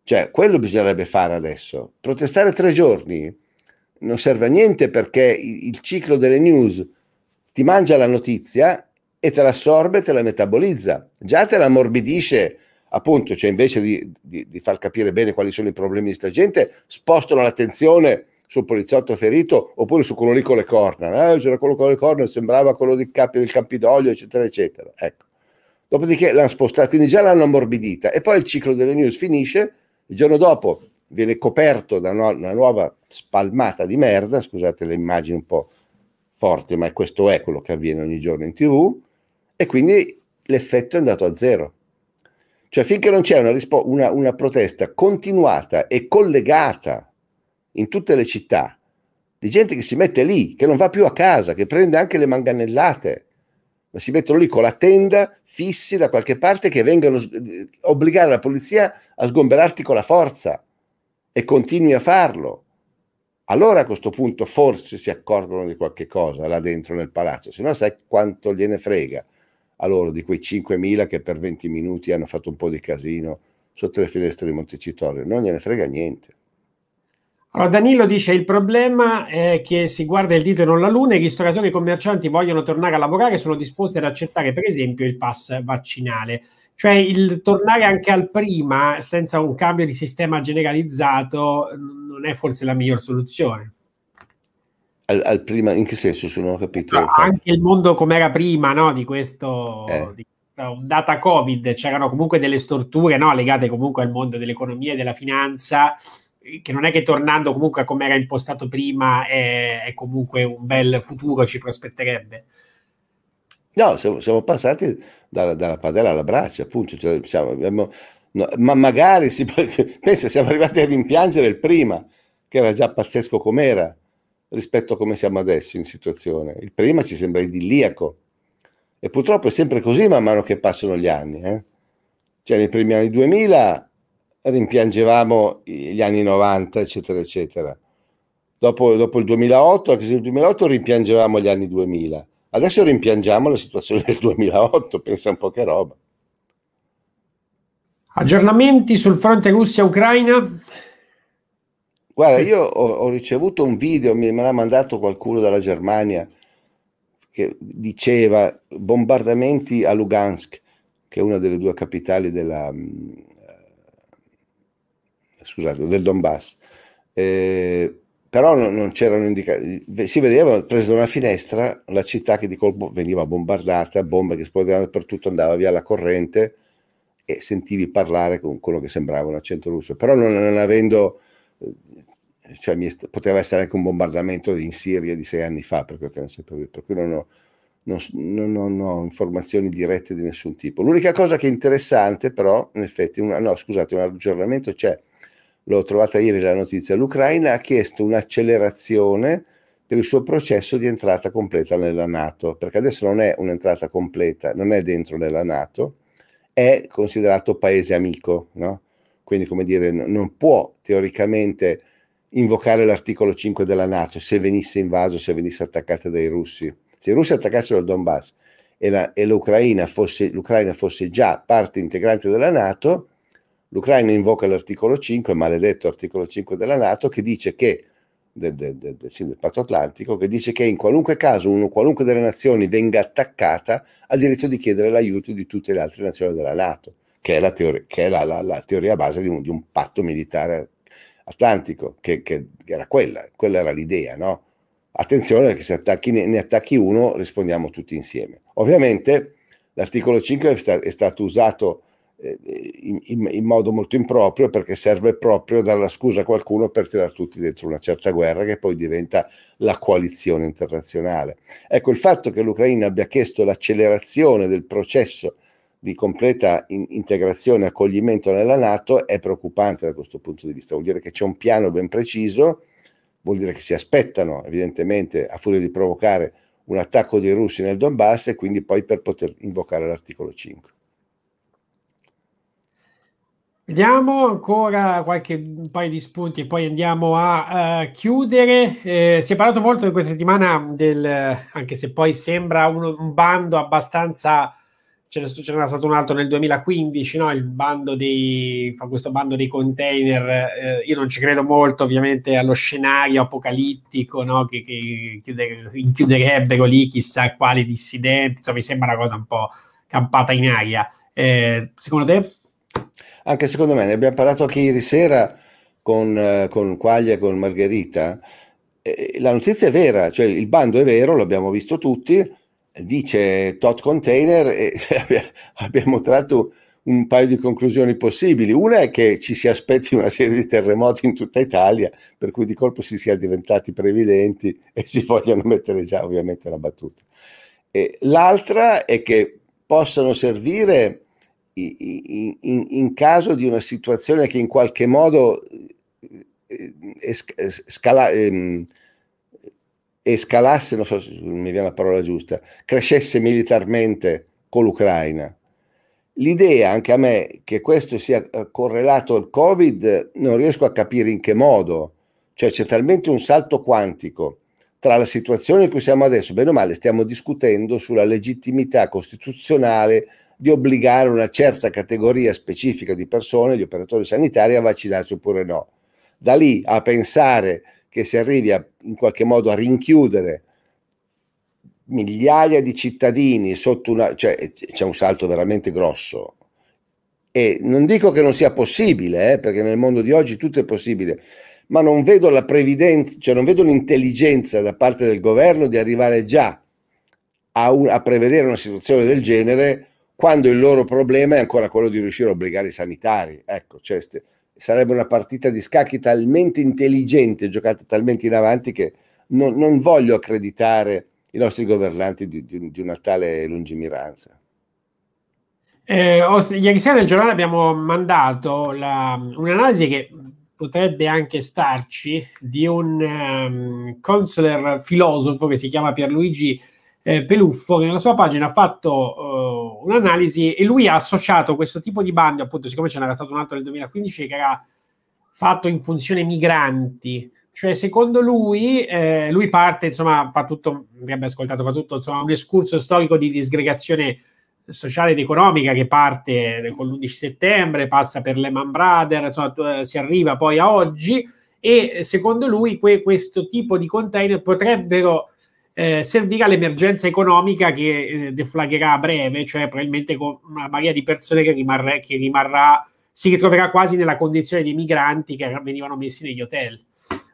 Cioè, quello bisognerebbe fare adesso. Protestare tre giorni non serve a niente perché il ciclo delle news ti mangia la notizia e te la assorbe, te la metabolizza, già te la morbidisce, appunto, cioè invece di, di, di far capire bene quali sono i problemi di sta gente, spostano l'attenzione sul poliziotto ferito oppure su quello lì con le corna. Eh, c'era quello con le corna, sembrava quello di Capi, del Campidoglio, eccetera, eccetera. Ecco. Dopodiché l'hanno spostata, quindi già l'hanno ammorbidita e poi il ciclo delle news finisce il giorno dopo viene coperto da una nuova spalmata di merda, scusate le immagini un po' forti, ma questo è quello che avviene ogni giorno in tv, e quindi l'effetto è andato a zero. Cioè finché non c'è una, rispo- una, una protesta continuata e collegata in tutte le città, di gente che si mette lì, che non va più a casa, che prende anche le manganellate, ma si mettono lì con la tenda fissi da qualche parte che vengano a obbligare la polizia a sgomberarti con la forza e continui a farlo. Allora a questo punto forse si accorgono di qualche cosa là dentro nel palazzo, se no sai quanto gliene frega a loro di quei 5.000 che per 20 minuti hanno fatto un po' di casino sotto le finestre di Montecitorio, non gliene frega niente. Allora, Danilo dice il problema è che si guarda il dito e non la luna e gli storatori e i commercianti vogliono tornare a lavorare e sono disposti ad accettare per esempio il pass vaccinale. Cioè il tornare anche al prima senza un cambio di sistema generalizzato non è forse la miglior soluzione. Al, al prima, in che senso? Se non ho capito. Ah, no, anche il mondo come era prima no? di questo... Eh. Di ondata Covid c'erano comunque delle storture no? legate comunque al mondo dell'economia e della finanza eh, che non è che tornando comunque a come era impostato prima è, è comunque un bel futuro, ci prospetterebbe. No, siamo, siamo passati dalla, dalla, padella alla braccia, appunto. Cioè, siamo, abbiamo, no, ma magari si, <laughs> penso, siamo arrivati a rimpiangere il prima, che era già pazzesco com'era, rispetto a come siamo adesso in situazione. Il prima ci sembra idilliaco. E purtroppo è sempre così man mano che passano gli anni. Eh? Cioè, nei primi anni 2000 rimpiangevamo gli anni 90, eccetera, eccetera. Dopo, dopo il 2008, anche se il 2008 rimpiangevamo gli anni 2000. Adesso rimpiangiamo la situazione del 2008, pensa un po' che roba. Aggiornamenti sul fronte Russia-Ucraina? Guarda, io ho, ho, ricevuto un video, mi l'ha mandato qualcuno dalla Germania, che diceva bombardamenti a Lugansk, che è una delle due capitali della, scusate, del Donbass. Eh, però non, non c'erano indicazioni, si vedevano prese da una finestra la città che di colpo veniva bombardata, bombe che esplodevano dappertutto, andava via la corrente e sentivi parlare con quello che sembrava un accento russo, però non, non avendo, eh, cioè est- poteva essere anche un bombardamento in Siria di sei anni fa, per quello non cui non ho, non, non ho, informazioni dirette di nessun tipo. L'unica cosa che è interessante però, in effetti, una, no scusate, un aggiornamento c'è. Cioè, l'ho trovata ieri la notizia, l'Ucraina ha chiesto un'accelerazione per il suo processo di entrata completa nella Nato, perché adesso non è un'entrata completa, non è dentro nella Nato, è considerato paese amico, no? quindi come dire non può teoricamente invocare l'articolo 5 della Nato se venisse invaso, se venisse attaccata dai russi. Se i russi attaccassero il Donbass e, la, e l'Ucraina, fosse, l'Ucraina fosse già parte integrante della Nato, l'Ucraina invoca l'articolo 5, maledetto articolo 5 della Nato, che dice che, del, del, del, sì, del patto atlantico, che dice che in qualunque caso uno, qualunque delle nazioni venga attaccata ha diritto di chiedere l'aiuto di tutte le altre nazioni della Nato, che è la, teori- che è la, la, la teoria base di un, di un, patto militare atlantico, che, che, era quella, quella era l'idea, no? Attenzione che se attacchi, ne, ne attacchi uno rispondiamo tutti insieme. Ovviamente l'articolo 5 è, sta- è stato usato in, in, modo molto improprio perché serve proprio dare la scusa a qualcuno per tirare tutti dentro una certa guerra che poi diventa la coalizione internazionale. Ecco, il fatto che l'Ucraina abbia chiesto l'accelerazione del processo di completa in, integrazione e accoglimento nella Nato è preoccupante da questo punto di vista, vuol dire che c'è un piano ben preciso, vuol dire che si aspettano evidentemente a furia di provocare un attacco dei russi nel Donbass e quindi poi per poter invocare l'articolo 5. Vediamo ancora qualche un paio di spunti e poi andiamo a uh, chiudere. Eh, si è parlato molto in questa settimana del, anche se poi sembra un, un bando abbastanza, ce n'era stato un altro nel 2015, no? il bando dei, questo bando dei container, eh, io non ci credo molto ovviamente allo scenario apocalittico no? che, che chiude, chiuderebbero lì chissà quali dissidenti, insomma mi sembra una cosa un po' campata in aria. Eh, secondo te? anche secondo me, ne abbiamo parlato anche ieri sera con, eh, con Quaglia e con Margherita, la notizia è vera, cioè il bando è vero, l'abbiamo visto tutti, dice tot container e <laughs> abbiamo tratto un paio di conclusioni possibili. Una è che ci si aspetti una serie di terremoti in tutta Italia, per cui di colpo si sia diventati previdenti <laughs> e si vogliono mettere già ovviamente la battuta. l'altra è che possano servire in, in, in, caso di una situazione che in qualche modo escala, eh, ehm, escalasse, non so se mi viene la parola giusta, crescesse militarmente con l'Ucraina. L'idea anche a me che questo sia eh, correlato al Covid non riesco a capire in che modo, cioè c'è talmente un salto quantico tra la situazione in cui siamo adesso, bene o male stiamo discutendo sulla legittimità costituzionale di obbligare una certa categoria specifica di persone, gli operatori sanitari, a vaccinarsi oppure no. Da lì a pensare che si arrivi a, in qualche modo a rinchiudere migliaia di cittadini sotto una... cioè c'è un salto veramente grosso. E non dico che non sia possibile, eh, perché nel mondo di oggi tutto è possibile, ma non vedo la previdenza, cioè non vedo l'intelligenza da parte del governo di arrivare già a, un, a prevedere una situazione del genere quando il loro problema è ancora quello di riuscire a obbligare i sanitari. Ecco, cioè, st- sarebbe una partita di scacchi talmente intelligente, giocata talmente in avanti che non, non voglio accreditare i nostri governanti di, di, di una tale lungimiranza. Eh, ieri sera nel giornale abbiamo mandato la, un'analisi che potrebbe anche starci di un um, ehm, consular filosofo che si chiama Pierluigi eh, Peluffo che nella sua pagina ha fatto uh, un'analisi e lui ha associato questo tipo di bando, appunto siccome ce n'era stato un altro nel 2015 che era fatto in funzione migranti, cioè secondo lui, eh, lui parte, insomma, fa tutto, avrebbe ascoltato, fa tutto, insomma, un escurso storico di disgregazione sociale ed economica che parte con l'11 settembre, passa per Lehman Brothers, insomma, eh, si arriva poi a oggi e secondo lui que- questo tipo di container potrebbero eh, servirà l'emergenza economica che eh, deflagherà a breve, cioè probabilmente con una marea di persone che, rimarrà, che rimarrà si ritroverà quasi nella condizione dei migranti che venivano messi negli hotel.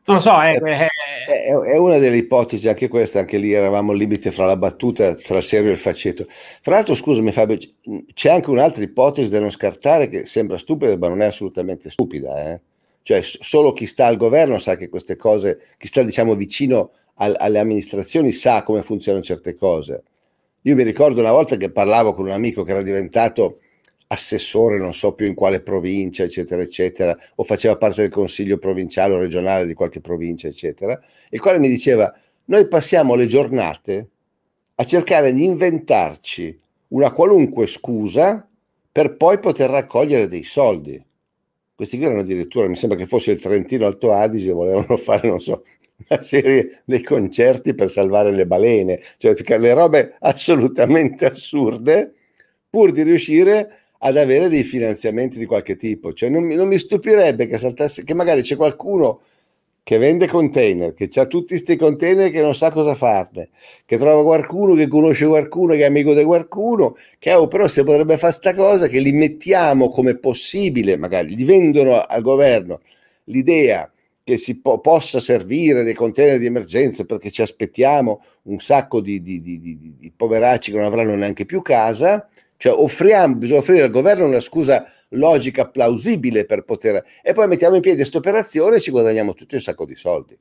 Non lo so, eh, è, eh, eh, eh, è, è, una delle ipotesi, anche questa, anche lì eravamo al limite fra la battuta, tra il serio e il faceto. Fra l'altro, scusami Fabio, c'è anche un'altra ipotesi da non scartare che sembra stupida, ma non è assolutamente stupida. Eh? Cioè, solo chi sta al governo sa che queste cose, chi sta diciamo vicino al, alle amministrazioni sa come funzionano certe cose. Io mi ricordo una volta che parlavo con un amico che era diventato assessore, non so più in quale provincia, eccetera, eccetera, o faceva parte del consiglio provinciale o regionale di qualche provincia, eccetera, il quale mi diceva, noi passiamo le giornate a cercare di inventarci una qualunque scusa per poi poter raccogliere dei soldi. Questi qui erano addirittura, mi sembra che fosse il Trentino Alto Adige, volevano <laughs> fare, non so, una serie dei concerti per salvare le balene, cioè le robe assolutamente assurde, pur di riuscire ad avere dei finanziamenti di qualche tipo. Cioè non, mi, non mi stupirebbe che saltasse, che magari c'è qualcuno che vende container, che ha tutti questi container che non sa cosa farne, che trova qualcuno che conosce qualcuno, che è amico di qualcuno, che oh, però se potrebbe fare questa cosa, che li mettiamo come possibile, magari gli vendono al governo l'idea che si po- possa servire dei container di emergenza perché ci aspettiamo un sacco di, di, di, di poveracci che non avranno neanche più casa. Cioè, offriamo, bisogna offrire al governo una scusa logica plausibile per poter. E poi mettiamo in piedi questa operazione e ci guadagniamo tutti un sacco di soldi.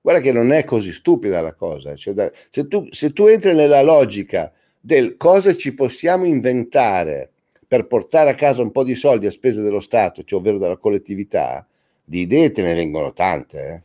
Guarda che non è così stupida la cosa. Eh. Cioè, da, se, tu, se tu entri nella logica del cosa ci possiamo inventare per portare a casa un po' di soldi a spese dello Stato, cioè ovvero dalla collettività, di idee te ne vengono tante. Eh.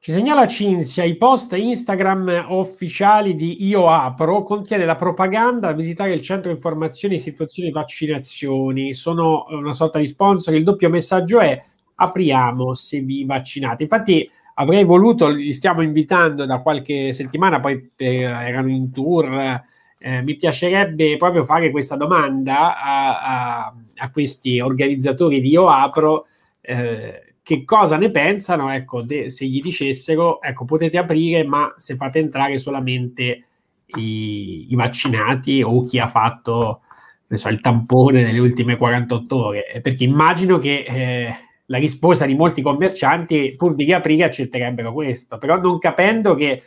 Ci segnala Cinzia, i post Instagram ufficiali di Io Apro contiene la propaganda a visitare il centro di informazioni e situazioni vaccinazioni. Sono una sorta di sponsor. Il doppio messaggio è apriamo se vi vaccinate. Infatti avrei voluto, li stiamo invitando da qualche settimana, poi per, eh, erano in tour eh, mi piacerebbe proprio fare questa domanda a, a, a questi organizzatori di OAPRO. eh, che cosa ne pensano, ecco, de, se gli dicessero, ecco, potete aprire, ma se fate entrare solamente i, i vaccinati o chi ha fatto so, il tampone nelle ultime 48 ore, eh, perché immagino che eh, la risposta di molti commercianti, pur di riaprire, accetterebbero questo, però non capendo che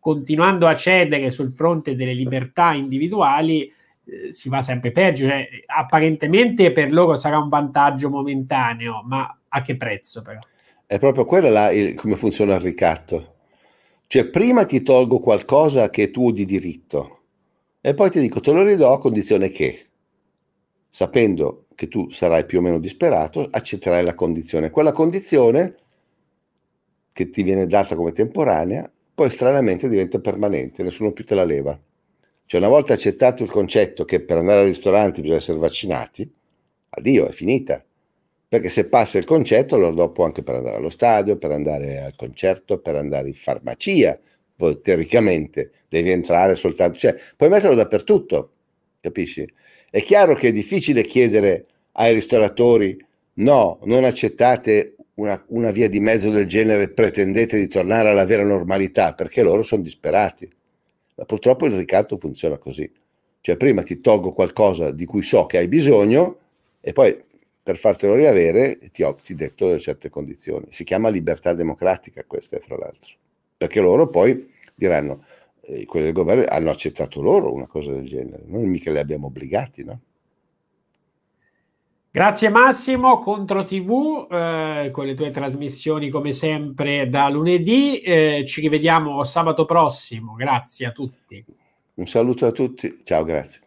continuando a cedere sul fronte delle libertà individuali eh, si va sempre peggio. Cioè, apparentemente per loro sarà un vantaggio momentaneo, ma a che prezzo però? È proprio quello là il, come funziona il ricatto. Cioè prima ti tolgo qualcosa che è tuo di diritto e poi ti dico te lo ridò a condizione che, sapendo che tu sarai più o meno disperato, accetterai la condizione. Quella condizione che ti viene data come temporanea poi stranamente diventa permanente, nessuno più te la leva. Cioè una volta accettato il concetto che per andare al ristorante bisogna essere vaccinati, addio, è finita. Perché se passa il concetto, allora dopo anche per andare allo stadio, per andare al concerto, per andare in farmacia, poi, teoricamente devi entrare soltanto, cioè puoi metterlo dappertutto, capisci? È chiaro che è difficile chiedere ai ristoratori no, non accettate una, una via di mezzo del genere pretendete di tornare alla vera normalità, perché loro sono disperati. Ma purtroppo il ricatto funziona così. Cioè prima ti tolgo qualcosa di cui so che hai bisogno e poi per fartelo riavere ti ho ti detto delle certe condizioni. Si chiama libertà democratica questa, fra l'altro. Perché loro poi diranno, eh, quelli del governo hanno accettato loro una cosa del genere, non mica li abbiamo obbligati, no? Grazie Massimo, Contro TV, eh, con le tue trasmissioni come sempre da lunedì. Eh, ci rivediamo sabato prossimo. Grazie a tutti. Un saluto a tutti. Ciao, grazie.